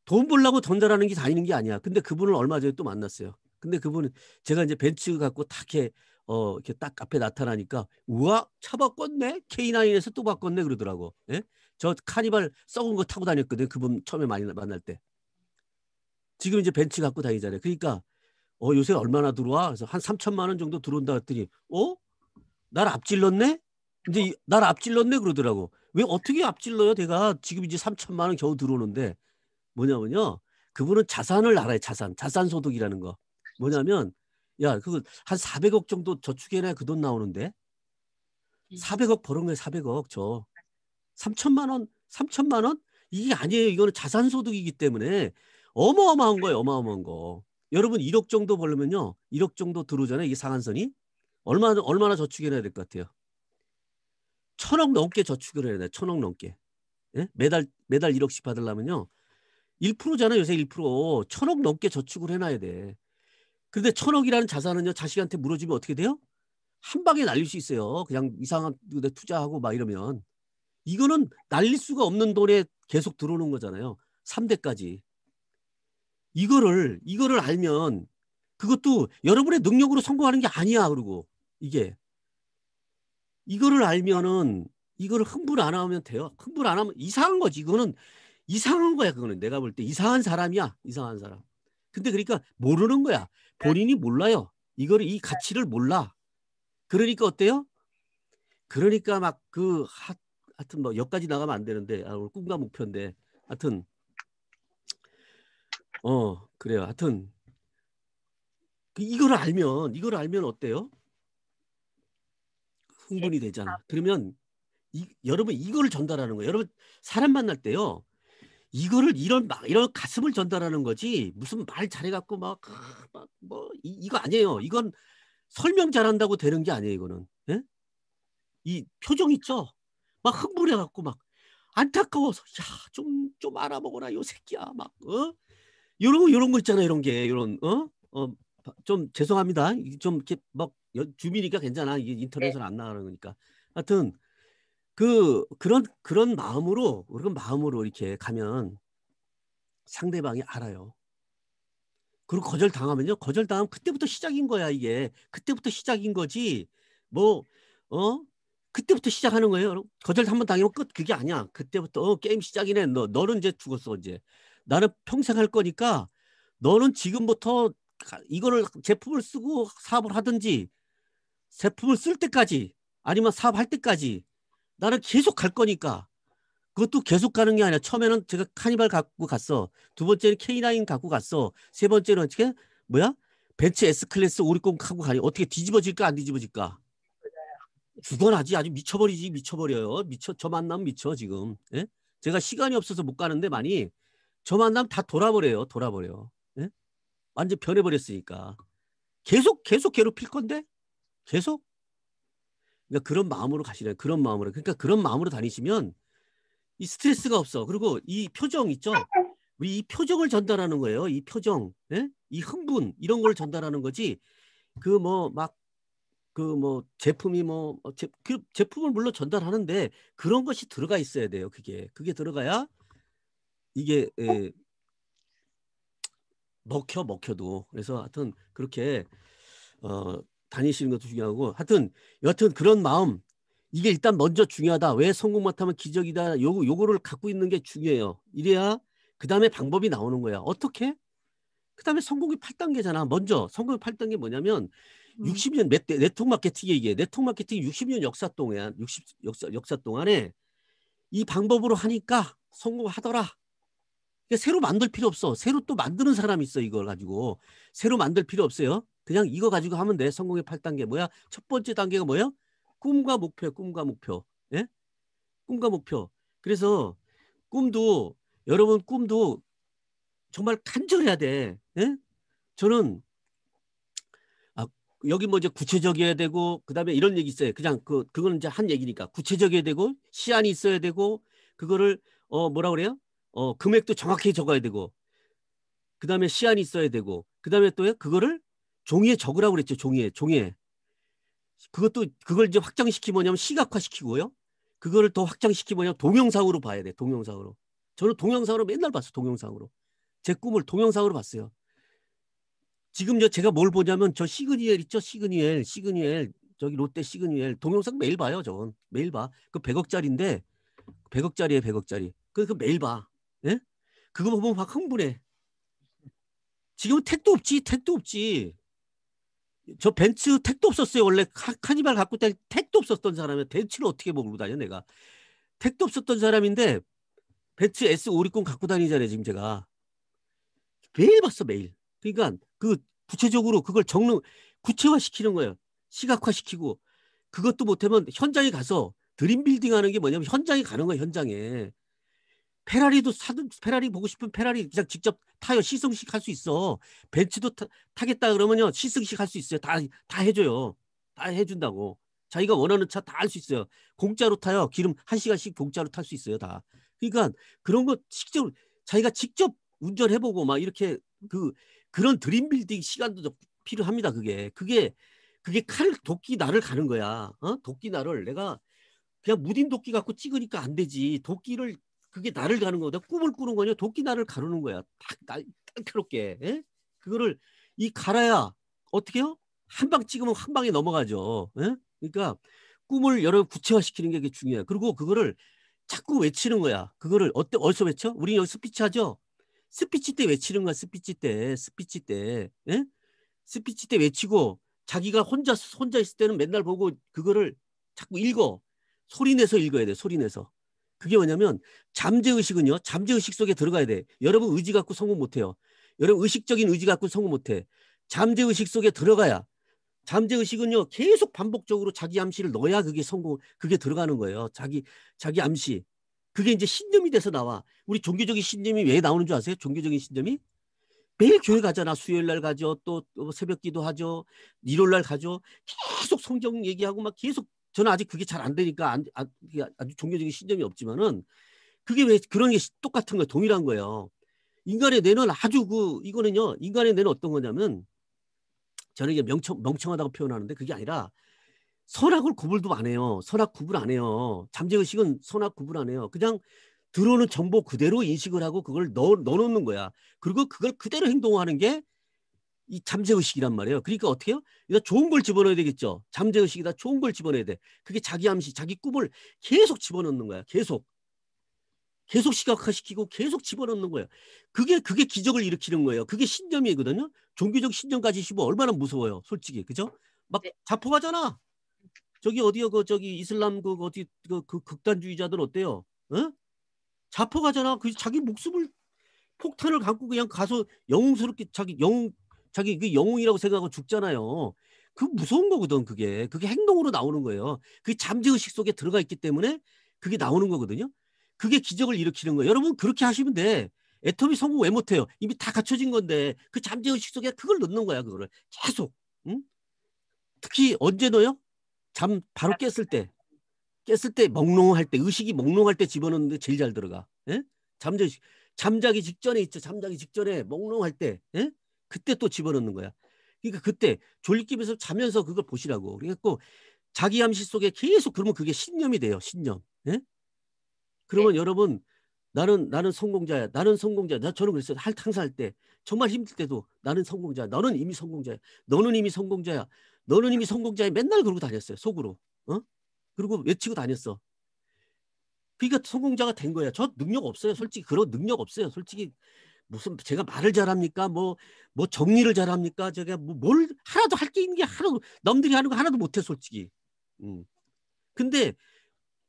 돈 벌라고 전달하는 게 다니는 게 아니야. 근데 그분을 얼마 전에 또 만났어요. 근데 그분은 제가 이제 벤츠 갖고 탁해 어, 이렇게 딱 앞에 나타나니까 우와 차 바꿨네 K9에서 또 바꿨네 그러더라고. 예? 저 카니발 썩은 거 타고 다녔거든 그분 처음에 많이 만날 때. 지금 이제 벤츠 갖고 다니잖아요. 그러니까 어 요새 얼마나 들어와? 그래서 한 3천만 원 정도 들어온다 했더니 어? 날 앞질렀네? 근데 이제 날 앞질렀네 그러더라고. 왜 어떻게 앞질러요? 내가 지금 이제 3천만 원 겨우 들어오는데 뭐냐면요. 그분은 자산을 알아요. 자산. 자산 소득이라는 거. 뭐냐면 야, 그거 한 400억 정도 저축해놔야 그 돈 나오는데. 400억 벌어내 400억 저. 3천만 원, 3천만 원? 이게 아니에요. 이거는 자산 소득이기 때문에 어마어마한 거예요. 어마어마한 거. 여러분 1억 정도 벌면요 1억 정도 들어오잖아요. 이게 상한선이. 얼마나 얼마나 저축해놔야 될 것 같아요? 천억 넘게 저축을 해야 돼. 천억 넘게. 예? 매달 매달 1억씩 받으려면요. 1%잖아요. 요새 1%. 천억 넘게 저축을 해놔야 돼. 근데 천억이라는 자산은요 자식한테 물어주면 어떻게 돼요? 한 방에 날릴 수 있어요. 그냥 이상한 데 투자하고 막 이러면 이거는 날릴 수가 없는 돈에 계속 들어오는 거잖아요. 3대까지. 이거를 이거를 알면 그것도 여러분의 능력으로 성공하는 게 아니야. 그리고 이게 이거를 알면은 이거를 흥분 안 하면 돼요. 흥분 안 하면 이상한 거지. 이거는 이상한 거야. 그거는 내가 볼 때 이상한 사람이야. 이상한 사람. 근데 그러니까 모르는 거야. 본인이 몰라요. 이거를 이 가치를 몰라. 그러니까 어때요? 그러니까 막 그 하여튼 뭐 여기까지 나가면 안 되는데 아, 오늘 꿈과 목표인데 하여튼 어 그래요. 하여튼 그 이걸 알면 이걸 알면 어때요? 흥분이 되잖아. 그러면 이, 여러분 이걸 전달하는 거예요. 여러분 사람 만날 때요. 이거를 이런 막 이런 가슴을 전달하는 거지 무슨 말 잘해갖고 막 막뭐 아, 이거 아니에요. 이건 설명 잘한다고 되는 게 아니에요. 이거는 예? 이 표정 있죠. 막 흥분해갖고 막 안타까워서 야 좀좀 좀 알아먹어라 요 새끼야 막 어? 요런 거 요런 거 있잖아 이런 게 요런 어 어 좀 죄송합니다 좀 이렇게 막 주민이니까 괜찮아 이게 인터넷은 네. 안 나가는 거니까 하여튼 그 그런 그런 마음으로 우리가 마음으로 이렇게 가면 상대방이 알아요. 그리고 거절 당하면요. 거절 당하면 그때부터 시작인 거야 이게. 그때부터 시작인 거지. 뭐 어? 그때부터 시작하는 거예요. 거절 한 번 당하면 끝 그게 아니야. 그때부터 어, 게임 시작이네. 너 너는 이제 죽었어 이제. 나는 평생 할 거니까 너는 지금부터 이거를 제품을 쓰고 사업을 하든지 제품을 쓸 때까지 아니면 사업할 때까지 나는 계속 갈 거니까 그것도 계속 가는 게 아니라 처음에는 제가 카니발 갖고 갔어. 두 번째는 K9 갖고 갔어. 세 번째는 어떻게 뭐야? 벤츠 S 클래스 오리콘 하고 가니 어떻게 뒤집어질까 안 뒤집어질까? 죽어나지 아주 미쳐버리지 미쳐버려요. 미쳐 저 만남 미쳐 지금. 예? 제가 시간이 없어서 못 가는데 많이 저 만남 다 돌아버려요. 돌아버려. 예? 완전 변해버렸으니까 계속 계속 괴롭힐 건데 계속 그러니까 그런 마음으로 가시래요 그런 마음으로 그러니까 그런 마음으로 다니시면 이 스트레스가 없어. 그리고 이 표정 있죠. 이 표정을 전달하는 거예요. 이 표정, 예? 이 흥분 이런 걸 전달하는 거지. 그 뭐 막 그뭐 그 뭐 제품이 뭐 어, 제, 그 제품을 물론 전달하는데 그런 것이 들어가 있어야 돼요. 그게 그게 들어가야 이게 예, 먹혀 먹혀도 그래서 하여튼 그렇게 어 다니시는 것도 중요하고 하여튼 여튼 그런 마음 이게 일단 먼저 중요하다. 왜 성공 못하면 기적이다. 요거 요거를 갖고 있는 게 중요해요. 이래야 그 다음에 방법이 나오는 거야. 어떻게? 그 다음에 성공이 8단계잖아. 먼저 성공이 8단계 뭐냐면 음. 60년 몇 대, 네트워크 마케팅이 이게 네트워크 마케팅 이 60년 역사 동안 60 역사 역사 동안에 이 방법으로 하니까 성공하더라. 그러니까 새로 만들 필요 없어. 새로 또 만드는 사람이 있어 이걸 가지고 새로 만들 필요 없어요. 그냥 이거 가지고 하면 돼. 성공의 8단계 뭐야? 첫 번째 단계가 뭐야? 꿈과 목표 꿈과 목표. 예? 꿈과 목표. 그래서 꿈도 여러분 꿈도 정말 간절해야 돼. 예? 저는 아, 여기 뭐 이제 구체적이어야 되고 그다음에 이런 얘기 있어요. 그냥 그 그거는 이제 한 얘기니까 구체적이어야 되고 시안이 있어야 되고 그거를 어 뭐라 그래요? 어 금액도 정확히 적어야 되고 그다음에 시안이 있어야 되고 그다음에 또 그거를 종이에 적으라고 그랬죠. 종이에 종이에 그것도 그걸 이제 확장시키 뭐냐면 시각화시키고요. 그거를 더 확장시키 뭐냐면 동영상으로 봐야 돼. 동영상으로. 저는 동영상으로 맨날 봤어. 동영상으로. 제 꿈을 동영상으로 봤어요. 지금 저 제가 뭘 보냐면 저 시그니엘 있죠. 시그니엘, 시그니엘 저기 롯데 시그니엘 동영상 매일 봐요. 저건 매일 봐. 그 100억짜리인데 100억짜리에 100억짜리. 그, 그 매일 봐. 예? 그거 보면 확 흥분해. 지금은 택도 없지, 택도 없지. 저 벤츠 택도 없었어요. 원래 카니발 갖고 다닐 택도 없었던 사람이 벤츠를 어떻게 몰고 다녀 내가. 택도 없었던 사람인데 벤츠 S560 갖고 다니잖아요. 지금 제가. 매일 봤어 매일. 그러니까 그 구체적으로 그걸 정릉 구체화시키는 거예요. 시각화시키고 그것도 못하면 현장에 가서 드림빌딩 하는 게 뭐냐면 현장에 가는 거예요. 현장에. 페라리도 사든 페라리 보고 싶은 페라리 그냥 직접 타요. 시승식 할 수 있어. 벤츠도 타, 타겠다 그러면요. 시승식 할 수 있어요. 다 다해 줘요. 다해 준다고. 자기가 원하는 차 다 할 수 있어요. 공짜로 타요. 기름 한시간씩 공짜로 탈 수 있어요. 다. 그러니까 그런 거 직접 자기가 직접 운전해 보고 막 이렇게 그 그런 드림 빌딩 시간도 필요합니다. 그게. 그게 그게 칼 도끼 나를 가는 거야. 어? 도끼 나를 내가 그냥 무딘 도끼 갖고 찍으니까 안 되지. 도끼를 그게 나를 가는 거다. 꿈을 꾸는 거냐? 도끼 나를 가르는 거야. 딱 날카롭게. 예? 그거를 이 갈아야 어떻게요? 한 방 찍으면 한 방에 넘어가죠. 예? 그러니까 꿈을 여러 구체화시키는 게 중요해요. 그리고 그거를 자꾸 외치는 거야. 그거를 어때 어디서 외쳐? 우리 여기 스피치 하죠. 스피치 때 외치는 거야. 스피치 때 스피치 때 예? 스피치 때 외치고 자기가 혼자 혼자 있을 때는 맨날 보고 그거를 자꾸 읽어 소리 내서 읽어야 돼. 소리 내서. 그게 뭐냐면 잠재의식은요. 잠재의식 속에 들어가야 돼. 여러분 의지 갖고 성공 못해요. 여러분 의식적인 의지 갖고 성공 못해. 잠재의식 속에 들어가야 잠재의식은요 계속 반복적으로 자기 암시를 넣어야 그게 성공 그게 들어가는 거예요 자기 자기 암시 그게 이제 신념이 돼서 나와 우리 종교적인 신념이 왜 나오는 줄 아세요 종교적인 신념이 매일 교회 가잖아 수요일 날 가죠 또, 뭐 새벽 기도하죠 일요일 날 가죠 계속 성경 얘기하고 막 계속 저는 아직 그게 잘 안 되니까 안, 아, 아주 종교적인 신념이 없지만은 그게 왜 그런 게 똑같은 거예요. 동일한 거예요. 인간의 뇌는 아주 그 이거는요. 인간의 뇌는 어떤 거냐면 저는 이게 명청, 명청하다고 표현하는데 그게 아니라 선악을 구분도 안 해요. 선악 구분 안 해요. 잠재의식은 선악 구분 안 해요. 그냥 들어오는 정보 그대로 인식을 하고 그걸 넣어, 넣어놓는 거야. 그리고 그걸 그대로 행동하는 게이 잠재의식이란 말이에요. 그러니까 어떻게 해요? 이거 좋은 걸 집어넣어야 되겠죠. 잠재의식이다. 좋은 걸 집어넣어야 돼. 그게 자기 암시, 자기 꿈을 계속 집어넣는 거야. 계속. 계속 시각화시키고 계속 집어넣는 거예요. 그게 그게 기적을 일으키는 거예요. 그게 신념이거든요. 종교적 신념 가지시면 얼마나 무서워요. 솔직히 그죠? 막자포가잖아 네. 저기 어디요? 그 저기 이슬람 그 어디 그, 그 극단주의자들 어때요? 어? 자포가잖아. 그 자기 목숨을 폭탄을 갖고 그냥 가서 영웅스럽게 자기 영웅 자기 그 영웅이라고 생각하고 죽잖아요. 그 무서운 거거든 그게 그게 행동으로 나오는 거예요. 그게 잠재의식 속에 들어가 있기 때문에 그게 나오는 거거든요. 그게 기적을 일으키는 거예요. 여러분 그렇게 하시면 돼. 애터미 성공 왜 못해요? 이미 다 갖춰진 건데 그 잠재의식 속에 그걸 넣는 거야 그거를 계속. 응? 특히 언제 넣어요? 잠 바로 깼을 때 깼을 때 몽롱할 때 의식이 몽롱할 때 집어넣는데 제일 잘 들어가. 예? 잠재의식 잠자기 직전에 있죠. 잠자기 직전에 몽롱할 때 예? 그때 또 집어넣는 거야. 그러니까 그때 졸립기면서 자면서 그걸 보시라고. 그래갖고 자기 암시 속에 계속 그러면 그게 신념이 돼요. 신념. 예? 그러면 네. 여러분 나는 나는 성공자야. 나는 성공자나 저는 그랬어요. 할 항상 할때 정말 힘들 때도 나는 성공자 너는 이미 성공자야. 너는 이미 성공자야. 너는 이미 성공자야. 맨날 그러고 다녔어요. 속으로. 어? 그리고 외치고 다녔어. 그러니까 성공자가 된 거야. 저 능력 없어요. 솔직히 그런 능력 없어요. 솔직히 무슨 제가 말을 잘합니까? 뭐뭐 뭐 정리를 잘합니까? 제가 뭐 뭘 하나도 할 게 있는 게 하나도 남들이 하는 거 하나도 못해 솔직히. 음. 근데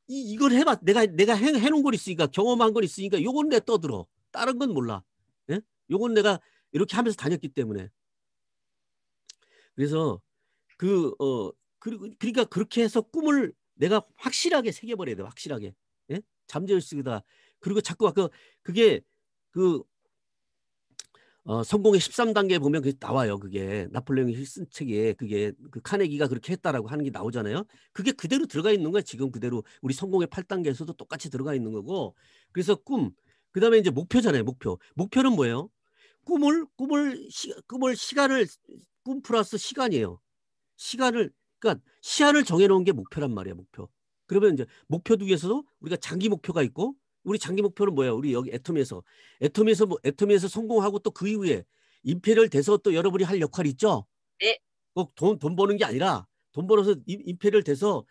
이 이걸 해봐 내가 내가 해, 해놓은 걸 있으니까 경험한 걸 있으니까 요건 내 떠들어. 다른 건 몰라. 예? 요건 내가 이렇게 하면서 다녔기 때문에. 그래서 그 어 그리고 그러니까 그렇게 해서 꿈을 내가 확실하게 새겨버려야 돼 확실하게 예? 잠재의식이다. 그리고 자꾸 아까 그, 그게 그 어, 성공의 13단계에 보면 그 나와요. 그게 나폴레옹이 쓴 책에 그게 그 카네기가 그렇게 했다라고 하는 게 나오잖아요. 그게 그대로 들어가 있는 거야. 지금 그대로 우리 성공의 8단계에서도 똑같이 들어가 있는 거고. 그래서 꿈. 그다음에 이제 목표잖아요. 목표. 목표는 뭐예요? 꿈을 꿈을 시, 꿈을 시간을 꿈 플러스 시간이에요. 시간을 그러니까 시한을 정해 놓은 게 목표란 말이야, 목표. 그러면 이제 목표 두개에서도 우리가 장기 목표가 있고 우리 장기 목표는 뭐야? 우리 여기 애토미에서 애토미에서 뭐 애토미에서 성공하고 또 그 이후에 임페리얼 돼서 또 여러분이 할 역할이 있죠. 네. 꼭돈돈 돈 버는 게 아니라 돈 벌어서 임페리얼 돼서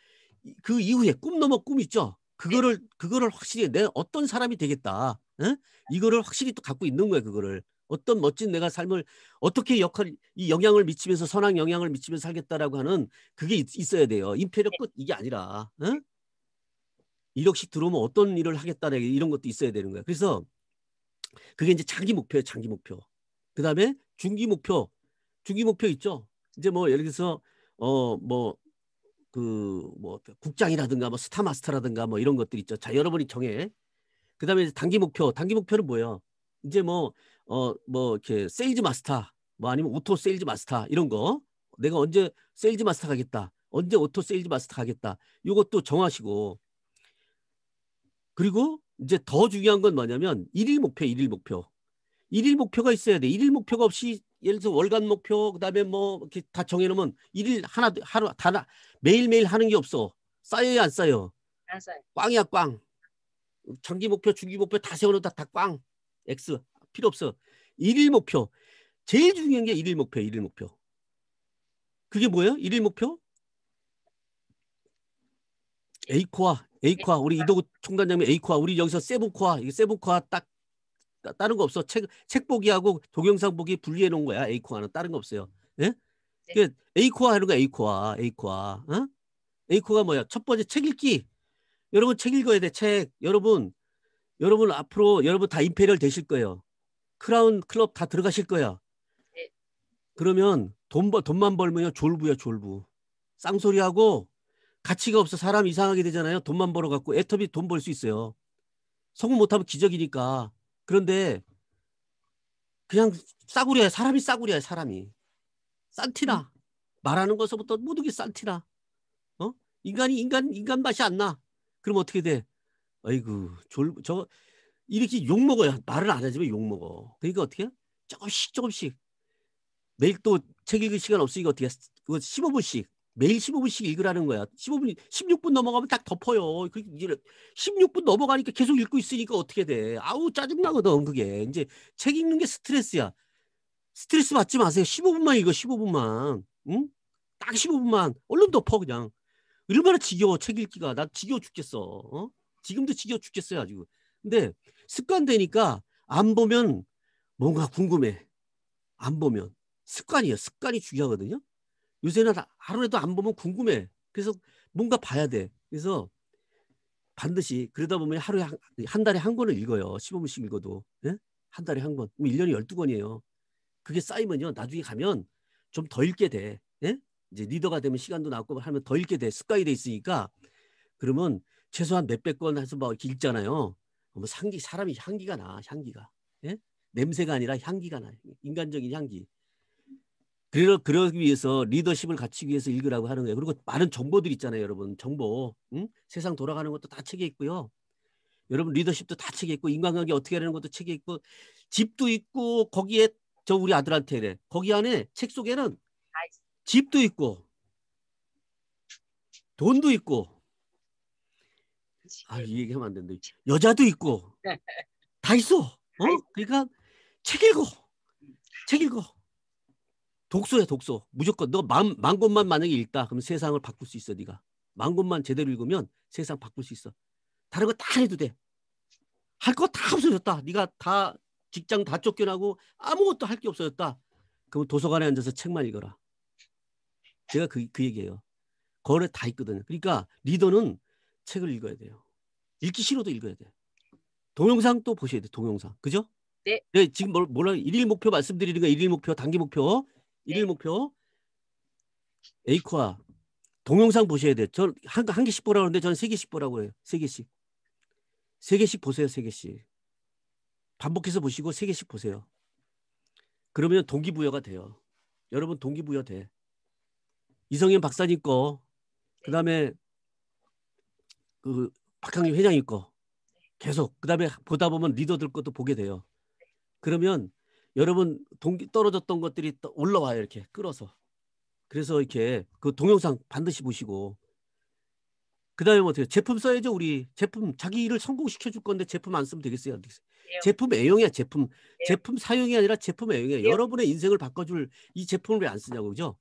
그 이후에 꿈 넘어 꿈 있죠. 그거를 네. 그거를 확실히 내 어떤 사람이 되겠다. 응? 이거를 확실히 또 갖고 있는 거야 그거를. 어떤 멋진 내가 삶을 어떻게 역할 이 영향을 미치면서 선한 영향을 미치면서 살겠다라고 하는 그게 있, 어야 돼요. 임페리얼 네. 끝 이게 아니라. 응? 1억씩 들어오면 어떤 일을 하겠다는 이런 것도 있어야 되는 거야. 그래서 그게 이제 장기 목표예요. 장기 목표. 그 다음에 중기 목표. 중기 목표 있죠. 이제 뭐 예를 들어서 어뭐 그뭐 그 뭐 국장이라든가 뭐 스타 마스터라든가 뭐 이런 것들 있죠. 자 여러분이 정해. 그 다음에 단기 목표. 단기 목표는 뭐예요? 이제 뭐 어, 뭐 이렇게 세일즈 마스터, 뭐 아니면 오토 세일즈 마스터 이런 거. 내가 언제 세일즈 마스터 가겠다. 언제 오토 세일즈 마스터 가겠다. 요것도 정하시고 그리고 이제 더 중요한 건 뭐냐면 일일 목표, 일일 목표. 일일 목표가 있어야 돼. 일일 목표가 없이 예를 들어 월간 목표 그다음에 뭐 이렇게 다 정해 놓으면 일일 하나 하루 다 매일매일 하는 게 없어. 쌓여야안 쌓여? 안 쌓여. 꽝이야, 꽝. 장기 목표, 중기 목표 다 세워 놓다 다 꽝. X 필요 없어. 일일 목표. 제일 중요한 게 일일 목표, 일일 목표. 그게 뭐예요? 일일 목표? 에이코아 에이코아 우리 이도구 총단장님 에이코아 우리 여기서 세부코아 이 세부코아 딱 따, 다른 거 없어 책책 보기하고 동영상 보기 분리해 놓은 거야 에이코아는 다른 거 없어요 예 네. 그 에이코아 하는 거 에이코아 에이코아 어? 에이코아 뭐야 첫 번째 책 읽기 여러분 책 읽어야 돼책 여러분 여러분 앞으로 여러분 다 임페리얼 되실 거예요 크라운 클럽 다 들어가실 거야 네. 그러면 돈 돈만 벌면 졸부야 졸부 쌍소리하고 가치가 없어 사람 이상하게 되잖아요. 돈만 벌어갖고 애터비 돈 벌 수 있어요. 성공 못하면 기적이니까. 그런데 그냥 싸구려야 사람이 싸구려야 사람이 싼티나 음, 말하는 것서부터 모든 게 싼티나 어 인간이 인간 인간 맛이 안나 그럼 어떻게 돼 아이고 졸 저 이렇게 욕 먹어요 말을 안 하지만 욕 먹어 그러니까 어떻게 조금씩 조금씩 매일 또 책 읽을 시간 없으니까 어떻게 해? 그거 15분씩 매일 15분씩 읽으라는 거야. 15분, 16분 넘어가면 딱 덮어요. 그 16분 넘어가니까 계속 읽고 있으니까 어떻게 돼? 아우 짜증나거든 그게. 이제 책 읽는 게 스트레스야. 스트레스 받지 마세요. 15분만 읽어 15분만. 응? 딱 15분만. 얼른 덮어 그냥. 얼마나 지겨워 책 읽기가. 나 지겨워 죽겠어. 어? 지금도 지겨워 죽겠어요 아주. 근데 습관되니까 안 보면 뭔가 궁금해. 안 보면 습관이에요. 습관이 중요하거든요. 요새는 하루라도 안 보면 궁금해. 그래서 뭔가 봐야 돼. 그래서 반드시 그러다 보면 하루에 한, 한 달에 한 권을 읽어요. 15분씩 읽어도. 예? 한 달에 한 권. 그 1년에 12권이에요. 그게 쌓이면요. 나중에 가면 좀 더 읽게 돼. 예? 이제 리더가 되면 시간도 남고 하면 더 읽게 돼. 습관이 돼 있으니까. 그러면 최소한 몇백 권 해서 막 이렇게 읽잖아요. 뭐상기 사람이 향기가 나. 향기가. 예? 냄새가 아니라 향기가 나. 인간적인 향기. 그러, 그러기 위해서 리더십을 갖추기 위해서 읽으라고 하는 거예요. 그리고 많은 정보들 있잖아요, 여러분. 정보. 응? 세상 돌아가는 것도 다 책에 있고요. 여러분 리더십도 다 책에 있고 인간관계 어떻게 하는 것도 책에 있고 집도 있고 거기에 저 우리 아들한테래. 거기 안에 책 속에는 집도 있고 돈도 있고 아이 얘기하면 안 된다. 여자도 있고 다 있어. 어? 그러니까 책 읽어. 책 읽어. 독서해 독서 무조건 너 만, 만 권만 만약에 읽다 그럼 세상을 바꿀 수 있어 네가 만 권만 제대로 읽으면 세상 바꿀 수 있어 다른 거 다 해도 돼 할 거 다 없어졌다 네가 다 직장 다 쫓겨나고 아무것도 할 게 없어졌다 그럼 도서관에 앉아서 책만 읽어라 제가 그, 그 얘기예요 거래다 있거든요 그러니까 리더는 책을 읽어야 돼요 읽기 싫어도 읽어야 돼 동영상 또 보셔야 돼 동영상 그죠? 네. 네 지금 뭘, 뭐라 일일 목표 말씀드리는 거 일일 목표 단기 목표 네. 일일 목표 에이코아 동영상 보셔야 돼요. 저한 한 개씩 보라는데 저는 세 개씩 보라고 해요. 세 개씩. 세 개씩 보세요. 세 개씩. 반복해서 보시고 세 개씩 보세요. 그러면 동기부여가 돼요. 여러분 동기부여 돼. 이성현 박사님 거, 그다음에 그 박항림 회장님 거 계속 그다음에 보다 보면 리더들 것도 보게 돼요. 그러면 여러분 동기 떨어졌던 것들이 올라와요 이렇게 끌어서 그래서 이렇게 그 동영상 반드시 보시고 그 다음에 뭐 어떻게 제품 써야죠 우리 제품 자기 일을 성공시켜 줄 건데 제품 안 쓰면 되겠어요 되겠어요 예. 제품 애용이야 제품 예. 제품 사용이 아니라 제품 애용이야 예. 여러분의 인생을 바꿔줄 이 제품을 왜 안 쓰냐고 그죠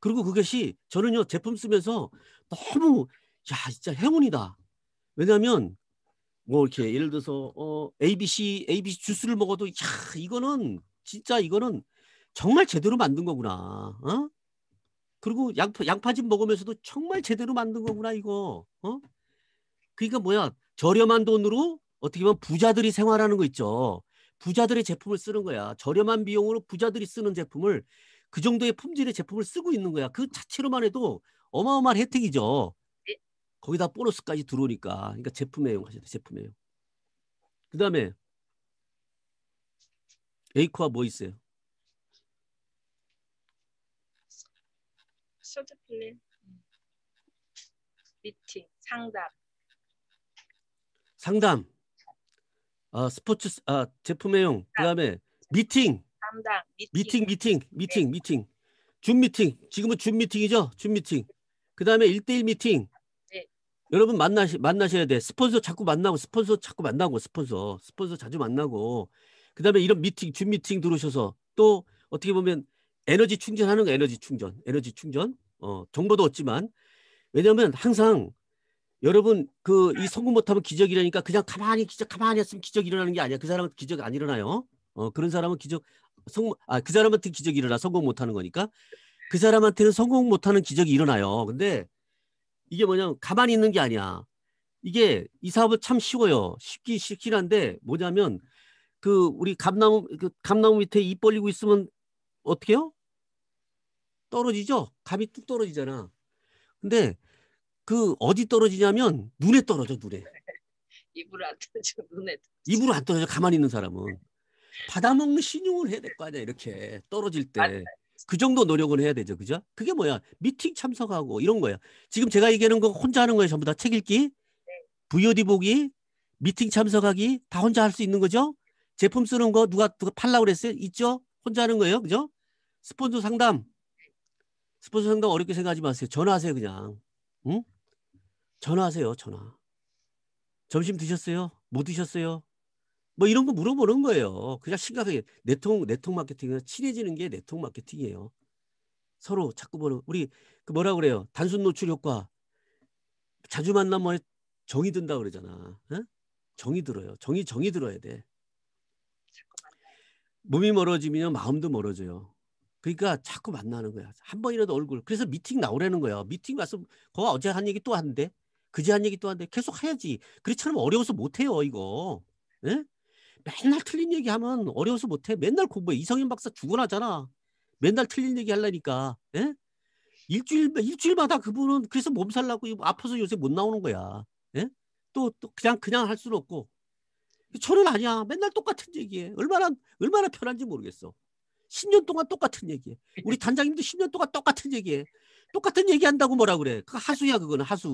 그리고 그것이 저는요 제품 쓰면서 너무 야 진짜 행운이다 왜냐하면 뭐 이렇게 예를 들어서 어 ABC ABC 주스를 먹어도 야 이거는 진짜 이거는 정말 제대로 만든 거구나. 어? 그리고 양파 양파즙 먹으면서도 정말 제대로 만든 거구나 이거. 어? 그러니까 뭐야 저렴한 돈으로 어떻게 보면 부자들이 생활하는 거 있죠. 부자들의 제품을 쓰는 거야. 저렴한 비용으로 부자들이 쓰는 제품을 그 정도의 품질의 제품을 쓰고 있는 거야. 그 자체로만 해도 어마어마한 혜택이죠. 거기다 보너스까지 들어오니까 그러니까 제품 애용 하셔야 돼 제품 애용 그 다음에 에이코아 뭐 있어요? 소드 필름 미팅 상담 상담 아 스포츠 아 제품 의용그 아. 다음에 미팅 상담 미팅 미팅 미팅 네. 미팅 네. 줌 미팅 지금은 줌 미팅이죠 줌 미팅 그 다음에 1대1 미팅 여러분 만나시 만나셔야 돼. 스폰서 자꾸 만나고 스폰서 자꾸 만나고 스폰서 스폰서 자주 만나고 그다음에 이런 미팅 줌 미팅 들어오셔서 또 어떻게 보면 에너지 충전하는 거 에너지 충전 에너지 충전 어 정보도 얻지만 왜냐하면 항상 여러분 그 이 성공 못하면 기적이라니까 그냥 가만히 기적 가만히 했으면 기적 일어나는 게 아니야 그 사람은 기적 안 일어나요 어 그런 사람은 기적 성공아그 사람한테 기적이 일어나 성공 못하는 거니까 그 사람한테는 성공 못하는 기적이 일어나요 근데 이게 뭐냐면 가만히 있는 게 아니야. 이게 이 사업을 참 쉬워요. 쉽기 쉽긴 한데 뭐냐면 그 우리 감나무 그 감나무 밑에 잎 벌리고 있으면 어떻게요? 떨어지죠. 감이 뚝 떨어지잖아. 근데 그 어디 떨어지냐면 눈에 떨어져 눈에. 입으로 안 떨어져 눈에. 입으로 안 떨어져 가만히 있는 사람은. 받아먹는 신용을 해야 될 거 아니야 이렇게 떨어질 때. 맞아요. 그 정도 노력은 해야 되죠. 그죠? 그게 뭐야? 미팅 참석하고 이런 거야. 지금 제가 얘기하는 거 혼자 하는 거예요. 전부 다 책 읽기, VOD 보기, 미팅 참석하기 다 혼자 할 수 있는 거죠? 제품 쓰는 거 누가 누가 팔라 그랬어요? 있죠? 혼자 하는 거예요. 그죠? 스폰서 상담. 스폰서 상담 어렵게 생각하지 마세요. 전화하세요, 그냥. 응? 전화하세요, 전화. 점심 드셨어요? 못 드셨어요? 뭐 이런 거 물어보는 거예요. 그냥 심각하게 네트워크, 네트워크 마케팅은 친해지는 게 네트워크 마케팅이에요. 서로 자꾸 보는 우리 그 뭐라 그래요? 단순 노출 효과. 자주 만나면 정이 든다 그러잖아. 어? 정이 들어요. 정이 정이 들어야 돼. 몸이 멀어지면 마음도 멀어져요. 그러니까 자꾸 만나는 거야. 한 번이라도 얼굴. 그래서 미팅 나오라는 거야. 미팅 와서 거가 어제 한 얘기 또한데 그제 한 얘기 또한데 계속 해야지. 그렇지 않으면 어려워서 못 해요, 이거. 예? 맨날 틀린 얘기하면 어려워서 못해. 맨날 공부해. 이성윤 박사 죽어나잖아. 맨날 틀린 얘기 하려니까. 예? 일주일 일주일마다 그분은 그래서 몸살 나고 아파서 요새 못 나오는 거야. 예? 또, 또 그냥 그냥 할 수는 없고. 저는 아니야. 맨날 똑같은 얘기해. 얼마나 얼마나 편한지 모르겠어. 10년 동안 똑같은 얘기해. 우리 단장님도 10년 동안 똑같은 얘기해. 똑같은 얘기한다고 뭐라 그래. 그 하수야 그거는 하수.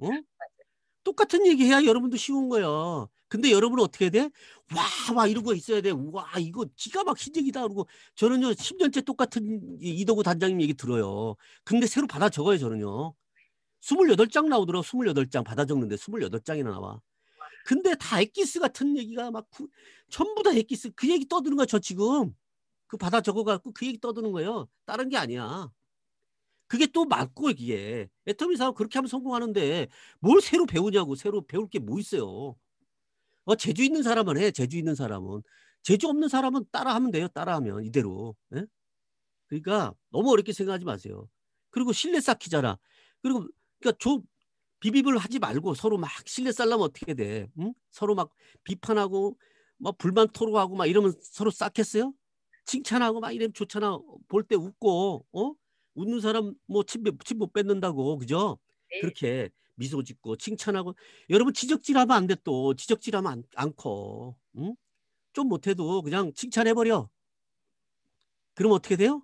어? 똑같은 얘기 해야 여러분도 쉬운 거예요. 근데 여러분은 어떻게 돼? 와, 막이러고 있어야 돼. 와, 이거 기가 막힌 얘기다. 그러고 저는요, 10년째 똑같은 이도구 단장님 얘기 들어요. 근데 새로 받아 적어요, 저는요. 28장 나오더라고, 28장 받아 적는데 28장이나 나와. 근데 다 엑기스 같은 얘기가 막 구, 전부 다 엑기스 그 얘기 떠드는 거야, 저 지금. 그 받아 적어갖고 그 얘기 떠드는 거예요. 다른 게 아니야. 그게 또 맞고 이게 애터미 사업 그렇게 하면 성공하는데 뭘 새로 배우냐고 새로 배울 게 뭐 있어요. 어, 재주 있는 사람은 해. 재주 있는 사람은 재주 없는 사람은 따라하면 돼요. 따라하면 이대로. 예? 그러니까 너무 어렵게 생각하지 마세요. 그리고 신뢰 쌓기잖아. 그리고 그러니까 조 비비블 하지 말고 서로 막 신뢰 쌓려면 어떻게 돼? 응? 서로 막 비판하고 막 불만 토로하고 막 이러면 서로 쌓겠어요? 칭찬하고 막 이러면 좋잖아. 볼 때 웃고 어? 웃는 사람 뭐침못 뺏는다고 그죠? 네. 그렇게 미소 짓고 칭찬하고 여러분 지적질하면 안 돼 또 지적질하면 안, 않고 응? 좀 못해도 그냥 칭찬해버려 그럼 어떻게 돼요?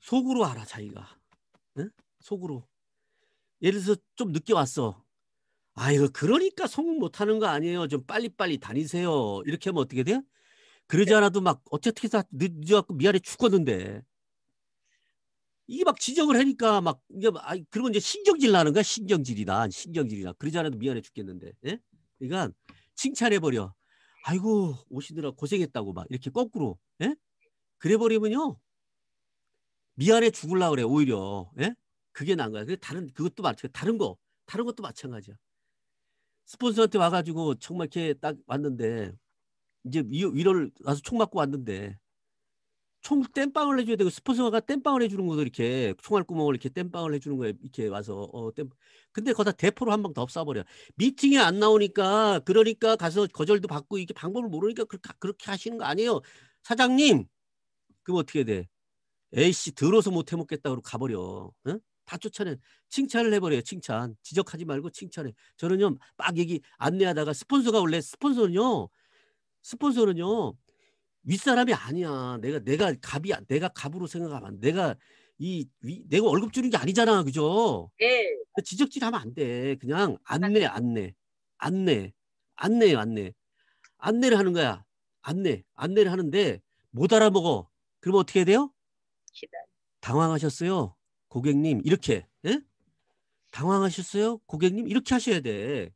속으로 알아 자기가 응? 속으로 예를 들어서 좀 늦게 왔어 아이고 그러니까 속 못하는 거 아니에요 좀 빨리빨리 다니세요 이렇게 하면 어떻게 돼요? 그러지 네. 않아도 막 어떻게 해서 늦어갖고 미안해 죽었는데 이게 막 지적을 하니까 막 이게 아그러면 이제 신경질 나는 거야 신경질이다 신경질이다 그러지 않아도 미안해 죽겠는데 예? 그러니까 칭찬해 버려 아이고 오시느라 고생했다고 막 이렇게 거꾸로 예? 그래 버리면요 미안해 죽을라 그래 오히려 예? 그게 난 거야 그 다른 그것도 마찬가지 다른 거 다른 것도 마찬가지야 스폰서한테 와가지고 정말 이렇게 딱 왔는데 이제 위로를 가서 총 맞고 왔는데 총 땜빵을 해줘야 되고 스폰서가 땜빵을 해주는 거도 이렇게 총알 구멍을 이렇게 땜빵을 해주는 거에 이렇게 와서 어 땜. 근데 거기다 대포로 한 방더 쏴버려. 미팅이안 나오니까 그러니까 가서 거절도 받고 이게 방법을 모르니까 그렇게, 그렇게 하시는 거 아니에요. 사장님 그럼 어떻게 돼? 에이씨 들어서 못 해먹겠다 그러고 가버려. 응? 다 쫓아내. 칭찬을 해버려요. 칭찬. 지적하지 말고 칭찬해. 저는요 막 얘기 안내하다가 스폰서가 원래 스폰서는요 스폰서는요 윗사람이 아니야. 내가 내가 갑이 내가 갑으로 생각하면 내가 이 위, 내가 월급 주는 게 아니잖아. 그죠? 예. 지적질 하면 안 돼. 그냥 안내 안내. 안내. 안내 안내. 안내를 하는 거야. 안내. 안내를 하는데 못 알아먹어. 그러면 어떻게 해야 돼요? 기다려. 당황하셨어요. 고객님 이렇게. 예? 당황하셨어요? 고객님 이렇게 하셔야 돼.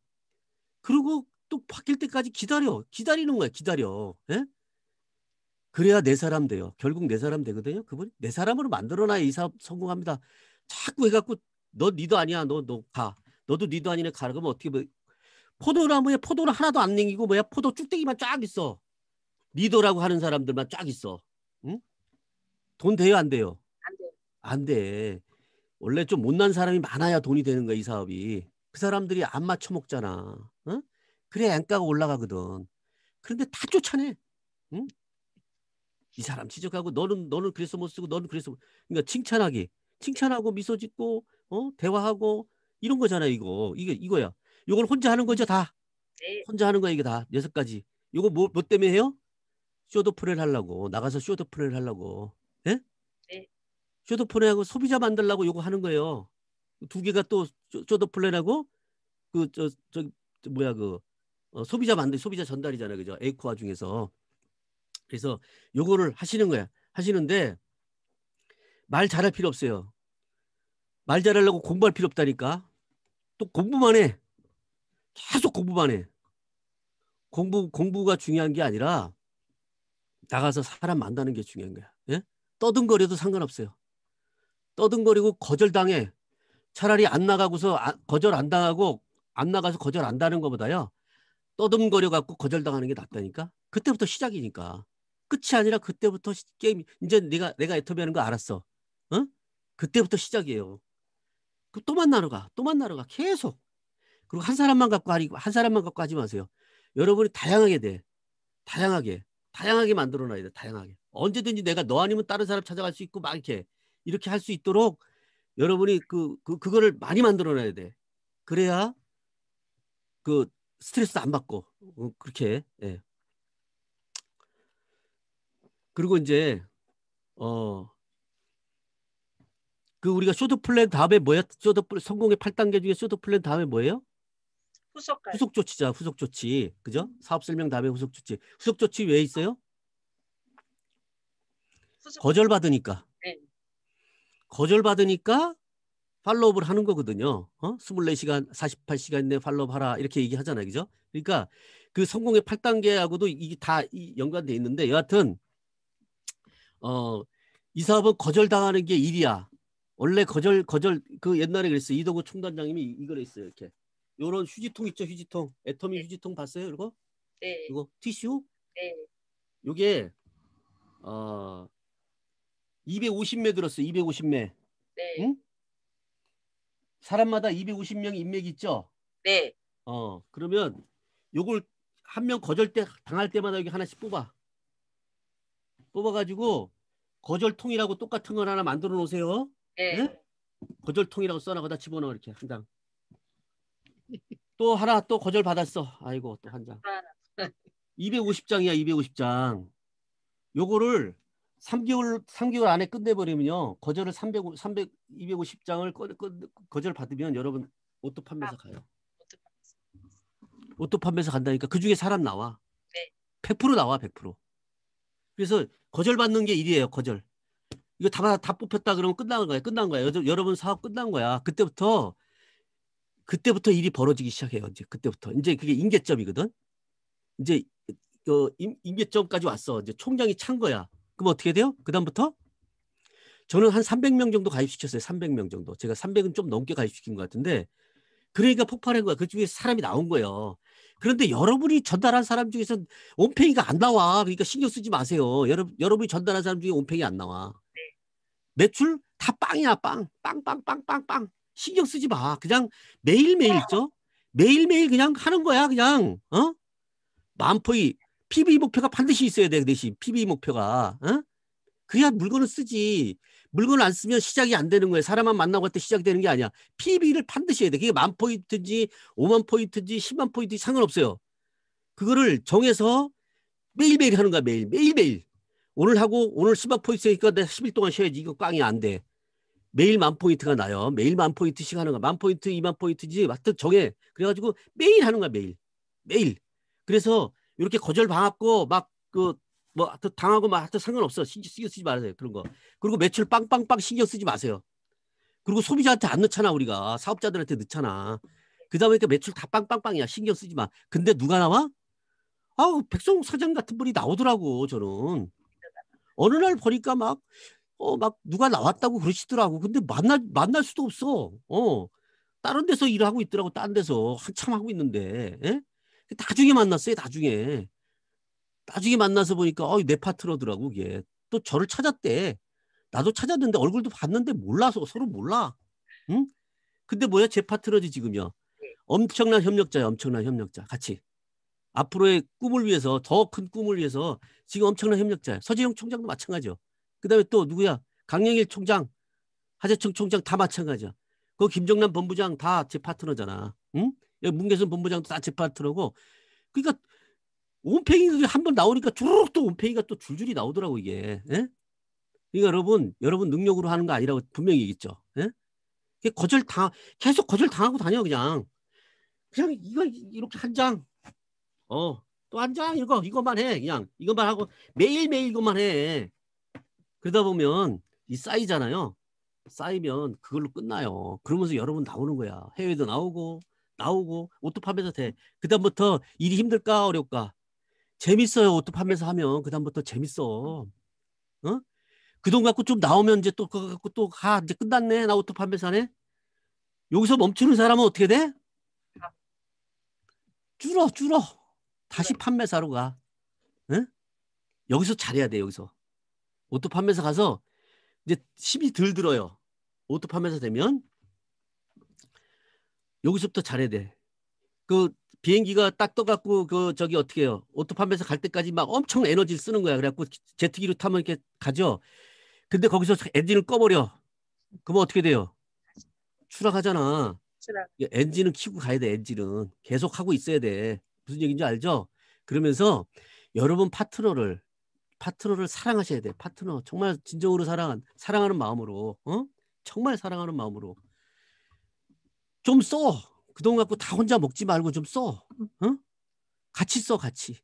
그리고 또 바뀔 때까지 기다려. 기다리는 거야. 기다려. 예? 그래야 내 사람 돼요. 결국 내 사람 되거든요. 그분이 내 사람으로 만들어놔야 이 사업 성공합니다. 자꾸 해갖고 너 니도 아니야. 너 너 가. 너도 니도 아니네 가. 라 그러면 어떻게 뭐 포도나무에 포도를 하나도 안 냉기고 뭐야 포도 쭉대기만 쫙 있어. 니도라고 하는 사람들만 쫙 있어. 응? 돈 돼요 안 돼요? 안 돼. 안 돼. 원래 좀 못난 사람이 많아야 돈이 되는 거야 이 사업이. 그 사람들이 안 맞춰 먹잖아. 응? 그래야 앵가가 올라가거든. 그런데 다 쫓아내. 응? 이 사람 지적하고 너는 너는 그래서 못 쓰고 너는 그래서 그러니까 칭찬하기 칭찬하고 미소 짓고 어 대화하고 이런 거잖아 이거 이게 이거야 이걸 혼자 하는 거죠 다 네. 혼자 하는 거야 이게 다 여섯 가지 이거 뭐, 뭐 때문에 해요 쇼도프레를 하려고 나가서 쇼도프레를 하려고 예 네? 쇼도플랜하고 소비자 만들라고 요거 하는 거예요 두 개가 또쇼도플랜하고그 저 저 뭐야 그 어, 소비자 만들 소비자 전달이잖아요 그죠 에이코아 중에서 그래서 요거를 하시는 거야. 하시는데 말 잘할 필요 없어요. 말 잘하려고 공부할 필요 없다니까. 또 공부만 해. 계속 공부만 해. 공부 공부가 중요한 게 아니라 나가서 사람 만나는 게 중요한 거야. 예? 떠든거려도 상관없어요. 떠든거리고 거절당해. 차라리 안 나가고서 아, 거절 안 당하고 안 나가서 거절 안 다는 것보다요. 떠듬거려 갖고 거절당하는 게 낫다니까. 그때부터 시작이니까. 끝이 아니라 그때부터 게임 이제 내가 내가 애터비하는거 알았어. 어? 그때부터 시작이에요. 또 만나러 가, 또 만나러 가 계속. 그리고 한 사람만 갖고 하리 한 사람만 갖고 하지 마세요. 여러분이 다양하게 돼, 다양하게, 다양하게 만들어놔야 돼, 다양하게. 언제든지 내가 너 아니면 다른 사람 찾아갈 수 있고 막 이렇게 이렇게 할 수 있도록 여러분이 그, 그 그거를 많이 만들어놔야 돼. 그래야 그 스트레스 안 받고 어, 그렇게 예, 그리고 이제 어그 우리가 쇼트 플랜 다음에 뭐야? 쇼트 플랜 성공의 8단계 중에 쇼트 플랜 다음에 뭐예요? 후속 후속 조치자 후속 조치 그죠? 음. 사업 설명 다음에 후속 조치 후속 조치 왜 있어요? 거절 받으니까 네. 거절 받으니까 팔로업을 하는 거거든요. 어? 24시간, 48시간 내 팔로업 하라 이렇게 얘기하잖아요. 그죠? 그러니까 그 성공의 8단계하고도 이게 다 연관돼 있는데 여하튼 어, 이 사업은 거절당하는 게 일이야. 원래 거절 거절 그 옛날에 그랬어 이도구 총단장님이 이걸 했어요 이렇게 요런 휴지통 있죠 휴지통 애터미 네. 휴지통 봤어요 그거네 이거 티슈 네 요게 어 250매 들었어 요 250매 네 응? 사람마다 2 5 0명인맥 있죠 네어 그러면 요걸 한 명 거절 때 당할 때마다 여기 하나씩 뽑아 뽑아가지고 거절통이라고 똑같은 걸 하나 만들어 놓으세요. 네. 네? 거절통이라고 써놔거다 집어넣어 이렇게 한 장. 또 하나 또 거절 받았어. 아이고 또 한 장. 250장이야 아. 250장. 요거를 3개월 3개월 안에 끝내버리면요 거절을 300 300 250장을 거, 거, 거절 받으면 여러분 오토 판매사 아. 가요. 오토 판매사 간다니까 그 중에 사람 나와. 네. 100% 나와 100%. 그래서 거절받는 게 일이에요. 거절. 이거 다, 다 뽑혔다 그러면 끝난 거야. 끝난 거야. 여, 여러분 사업 끝난 거야. 그때부터 그때부터 일이 벌어지기 시작해요. 이제 그때부터 이제 그게 임계점이거든. 이제 그 임, 임계점까지 왔어. 이제 총장이 찬 거야. 그럼 어떻게 돼요? 그다음부터 저는 한 300명 정도 가입시켰어요. 300명 정도. 제가 300은 좀 넘게 가입시킨 것 같은데 그러니까 폭발한 거야. 그 중에 사람이 나온 거예요. 그런데 여러분이 전달한 사람 중에서 온팽이가 안 나와. 그러니까 신경 쓰지 마세요. 여러분, 여러분이 전달한 사람 중에 온팽이 안 나와. 매출 다 빵이야, 빵. 빵, 빵, 빵, 빵, 빵. 신경 쓰지 마. 그냥 매일매일 있죠? 매일매일 그냥 하는 거야, 그냥. 어? 만포이 PB 목표가 반드시 있어야 돼, 그 대신. PB 목표가. 어? 그래야 물건을 쓰지. 물건을 안 쓰면 시작이 안 되는 거예요. 사람만 만나고 할 때 시작되는 게 아니야. PB를 반드시 해야 돼. 그게 만 포인트지, 5만 포인트지, 10만 포인트지 상관없어요. 그거를 정해서 매일매일 하는 거야, 매일. 매일매일. 오늘 하고, 오늘 10만 포인트니까 내가 10일 동안 쉬어야지. 이거 꽝이 안 돼. 매일 만 포인트가 나요. 매일 만 포인트씩 하는 거야. 만 포인트, 2만 포인트지. 하여튼 정해. 그래가지고 매일 하는 거야, 매일. 매일. 그래서 이렇게 거절 방합고 막그 뭐 하여튼 당하고 막 뭐 하여튼 상관없어. 신경, 쓰지 말아요 그런 거. 그리고 매출 빵빵빵 신경 쓰지 마세요. 그리고 소비자한테 안 넣잖아 우리가 사업자들한테 넣잖아. 그다 음에 그 매출 다 빵빵빵이야 신경 쓰지 마. 근데 누가 나와? 아우 백성 사장 같은 분이 나오더라고 저는. 어느 날 보니까 막 어, 막 누가 나왔다고 그러시더라고. 근데 만날, 만날 수도 없어. 어. 다른 데서 일하고 있더라고. 다른 데서. 한참 하고 있는데. 예? 나중에 만났어요. 나중에. 나중에 만나서 보니까 어, 내 파트너더라고 이게. 또 저를 찾았대. 나도 찾았는데 얼굴도 봤는데 몰라서 서로 몰라. 응? 근데 뭐야 제 파트너지 지금요. 네. 엄청난 협력자야 엄청난 협력자 같이. 앞으로의 꿈을 위해서 더 큰 꿈을 위해서 지금 엄청난 협력자야. 서재영 총장도 마찬가지요. 그다음에 또 누구야? 강영일 총장, 하재청 총장 다 마찬가지야. 그 김정남 본부장 다 제 파트너잖아. 응? 문계선 본부장도 다 제 파트너고. 그러니까 온팽이 한 번 나오니까 주르륵 또 온팽이가 또 줄줄이 나오더라고 이게. 예? 그러니까 여러분 여러분 능력으로 하는 거 아니라고 분명히 얘기했죠. 예? 거절 당 계속 거절 당하고 다녀 그냥. 그냥 이거 이렇게 한 장. 어. 또 한 장 이거 이것만 해. 그냥 이것만 하고 매일매일 이것만 해. 그러다 보면 이 쌓이잖아요. 쌓이면 그걸로 끝나요. 그러면서 여러분 나오는 거야. 해외도 나오고 나오고 오토팝에서 돼. 그다음부터 일이 힘들까 어렵까 재밌어요. 옷도 판매사 하면 그다음부터 재밌어. 어? 그돈 갖고 좀 나오면 이제 또 그거 갖고 또가 이제 끝났네. 나 옷도 판매사네. 여기서 멈추는 사람은 어떻게 돼? 줄어, 줄어. 다시 네. 판매사로 가. 응? 여기서 잘해야 돼, 여기서. 옷도 판매사 가서 이제 힘이 덜 들어요. 옷도 판매사 되면 여기서부터 잘해야 돼. 그 비행기가 딱 떠갖고 그 저기 어떻게 해요 오토판에서갈 때까지 막 엄청 에너지를 쓰는 거야 그래갖고 제트기로 타면 이렇게 가죠 근데 거기서 엔진을 꺼버려 그러면 어떻게 돼요 추락하잖아 추락. 엔진은 키고 가야 돼 엔진은 계속 하고 있어야 돼 무슨 얘기인지 알죠 그러면서 여러분 파트너를 파트너를 사랑하셔야 돼 파트너 정말 진정으로 사랑 사랑하는 마음으로 어 정말 사랑하는 마음으로 좀써 그돈 갖고 다 혼자 먹지 말고 좀 써. 응? 같이 써, 같이.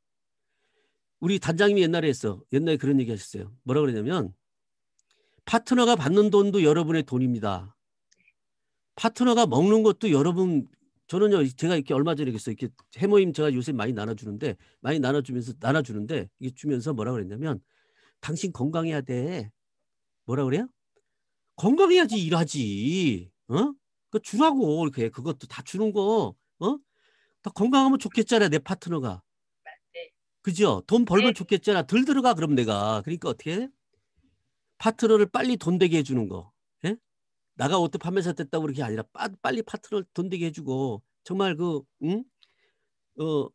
우리 단장님이 옛날에 했어. 옛날에 그런 얘기 하셨어요. 뭐라 그러냐면 파트너가 받는 돈도 여러분의 돈입니다. 파트너가 먹는 것도 여러분 저는요 제가 이렇게 얼마 전에 그랬어요 이렇게 해모임 제가 요새 많이 나눠주는데 많이 나눠주면서 나눠주는데 이게 주면서 뭐라 그랬냐면 당신 건강해야 돼 뭐라 그래요 건강해야지 일하지 어그 주라고 이렇게 그것도 다 주는 거 어? 다 건강하면 좋겠잖아 내 파트너가. 그죠? 돈 벌면 네. 좋겠잖아. 덜 들어가 그럼 내가. 그러니까 어떻게 해? 파트너를 빨리 돈 되게 해주는 거. 예? 나가 옷도 판매사 됐다고 그렇게 아니라 빠, 빨리 파트너를 돈 되게 해주고 정말 그 응? 어,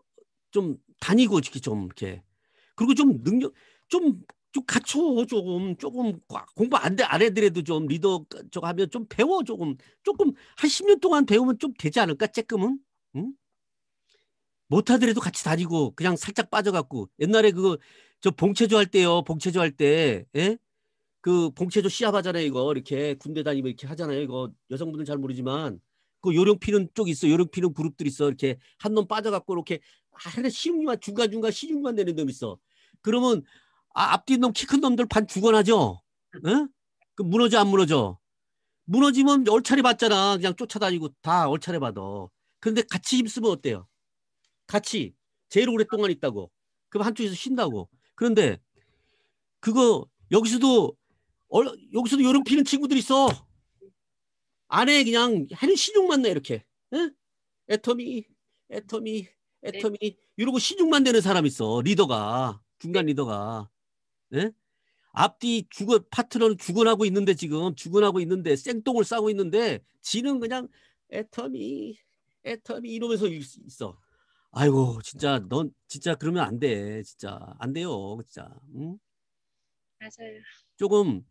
좀 다니고 이렇게 좀 이렇게 그리고 좀 능력 좀좀 갖춰 조금 조금 공부 안돼 아래드에도좀 리더 쪽 그, 하면 좀 배워 조금 조금 한 10년 동안 배우면 좀 되지 않을까 쬐끔은 응? 못하더라도 같이 다니고 그냥 살짝 빠져갖고 옛날에 그거 저 봉체조 할 때요 봉체조 할때 예? 그 봉체조 시합하잖아요 이거 이렇게 군대 다니면 이렇게 하잖아요 이거 여성분들 잘 모르지만 그 요령 피는 쪽 있어 요령 피는 그룹들 있어 이렇게 한 놈 빠져갖고 이렇게 하나 시중만 중간 중간 시중만 되는놈 있어 그러면 아, 앞뒤 놈 키 큰 놈들 반 죽어나죠. 응? 그 무너져 안 무너져. 무너지면 얼차례 받잖아. 그냥 쫓아다니고 다 얼차례 받아. 그런데 같이 힘쓰면 어때요? 같이 제일 오랫동안 있다고. 그럼 한쪽에서 쉰다고. 그런데 그거 여기서도 어, 여기서도 여름 피는 친구들 있어. 안에 그냥 해는 신용만 내 이렇게. 응? 애터미, 애터미, 애터미 네. 이러고 신용만 되는 사람 있어. 리더가 중간 네. 리더가 예? 앞뒤 죽어 파트너는 죽어나고 있는데 지금 죽어나고 있는데 생똥을 싸고 있는데 지는 그냥 애터미 애터미 이러면서 있어. 아이고 진짜 넌 진짜 그러면 안 돼. 진짜 안 돼요. 진짜. 응? 맞아요. 조금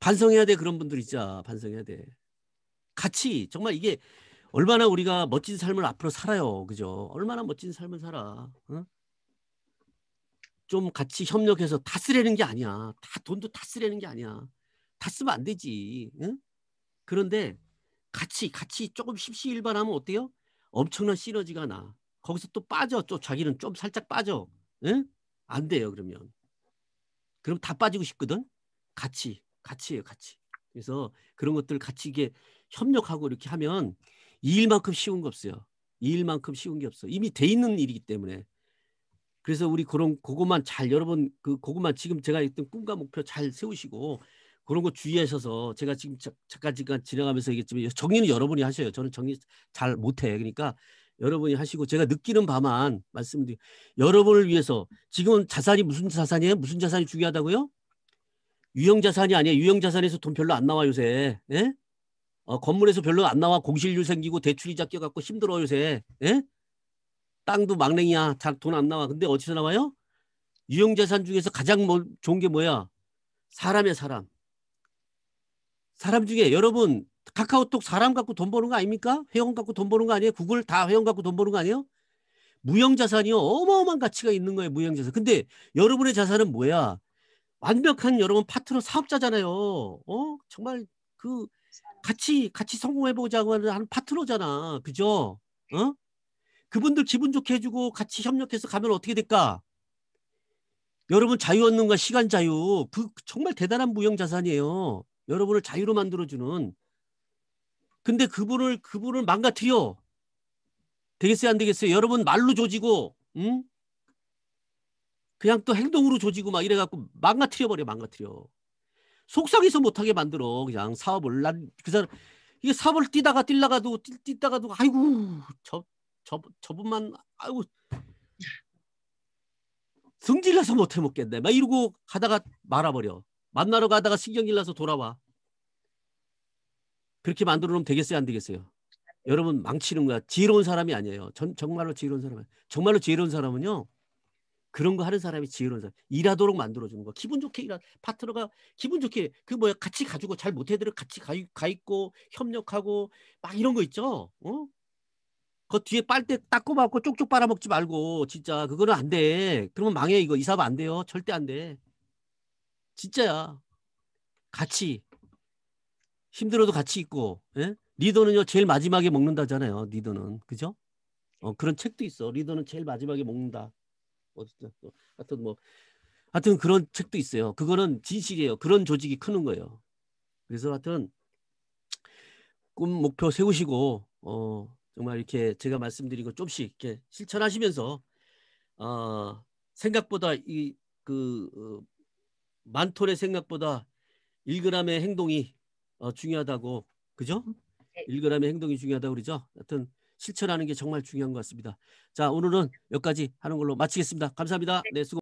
반성해야 돼 그런 분들 있자 반성해야 돼. 같이 정말 이게 얼마나 우리가 멋진 삶을 앞으로 살아요. 그죠? 얼마나 멋진 삶을 살아. 응? 좀 같이 협력해서 다 쓰려는 게 아니야. 다 돈도 다 쓰려는 게 아니야. 다 쓰면 안 되지. 응? 그런데 같이 같이 조금 십시일반하면 어때요? 엄청난 시너지가 나. 거기서 또 빠져. 또 자기는 좀 살짝 빠져. 응? 안 돼요. 그러면 그럼 다 빠지고 싶거든. 같이 같이해요 같이. 그래서 그런 것들 같이 이게 협력하고 이렇게 하면 이 일만큼 쉬운 게 없어요. 이 일만큼 쉬운 게 없어. 이미 돼 있는 일이기 때문에 그래서 우리 그런 그것만 잘 여러분 그 그것만 지금 제가 있던 꿈과 목표 잘 세우시고 그런 거 주의하셔서 제가 지금 잠깐 잠깐 지나가면서 얘기했지만 정리는 여러분이 하셔요. 저는 정리 잘 못해. 그러니까 여러분이 하시고 제가 느끼는 바만 말씀드리 여러분을 위해서 지금은 자산이 무슨 자산이에요? 무슨 자산이 중요하다고요? 유형 자산이 아니에요. 유형 자산에서 돈 별로 안 나와 요새. 예? 어, 건물에서 별로 안 나와 공실률 생기고 대출이잡혀갖고 힘들어 요새. 예? 땅도 막냉이야. 돈 안 나와. 근데 어디서 나와요? 유형자산 중에서 가장 뭐, 좋은 게 뭐야? 사람의 사람. 사람 중에 여러분 카카오톡 사람 갖고 돈 버는 거 아닙니까? 회원 갖고 돈 버는 거 아니에요? 구글 다 회원 갖고 돈 버는 거 아니에요? 무형자산이요. 어마어마한 가치가 있는 거예요. 무형자산. 근데 여러분의 자산은 뭐야? 완벽한 여러분 파트너 사업자잖아요. 어? 정말 그 같이 같이 성공해보자고 하는 파트너잖아. 그죠? 어? 그분들 기분 좋게 해주고 같이 협력해서 가면 어떻게 될까? 여러분 자유언론과 시간 자유 그 정말 대단한 무형 자산이에요. 여러분을 자유로 만들어주는. 근데 그분을 그분을 망가뜨려. 되겠어요 안 되겠어요? 여러분 말로 조지고 응? 그냥 또 행동으로 조지고 막 이래갖고 망가뜨려 버려 망가뜨려. 속상해서 못하게 만들어 그냥 사업을 난그 사람 이게 사업을 뛰다가 뛰다가도 뛰, 뛰다가도 아이고 저저 저분만 아이고 성질나서 못해 먹겠네. 막 이러고 가다가 말아버려. 만나러 가다가 신경질 나서 돌아와. 그렇게 만들어 놓으면 되겠어요? 안 되겠어요? 여러분 망치는 거야. 지혜로운 사람이 아니에요. 전, 정말로 지혜로운 사람은 정말로 지혜로운 사람은요. 그런 거 하는 사람이 지혜로운 사람. 일하도록 만들어 주는 거. 기분 좋게 일하. 파트너가 기분 좋게 그 뭐야 같이 가지고 잘 못해들을 같이 가, 가 있고 협력하고 막 이런 거 있죠. 어? 그 뒤에 빨대 딱꼽아고 쪽쪽 빨아먹지 말고 진짜 그거는 안 돼. 그러면 망해 이거 이 사업 안 돼요. 절대 안 돼. 진짜야. 같이 힘들어도 같이 있고 예? 리더는요 제일 마지막에 먹는다잖아요. 리더는 그죠? 어 그런 책도 있어. 리더는 제일 마지막에 먹는다. 뭐 어쨌든 뭐, 하여튼 뭐 하여튼 그런 책도 있어요. 그거는 진실이에요. 그런 조직이 크는 거예요. 그래서 하여튼 꿈 목표 세우시고 어 정말 이렇게 제가 말씀드리고 좀씩 이렇게 실천하시면서 어, 생각보다 이그 어, 만톨의 생각보다 1g의 행동이 어, 중요하다고 그죠? 1g의 행동이 중요하다고 그러죠? 하여튼 실천하는 게 정말 중요한 것 같습니다. 자 오늘은 여기까지 하는 걸로 마치겠습니다. 감사합니다. 네, 네 수고.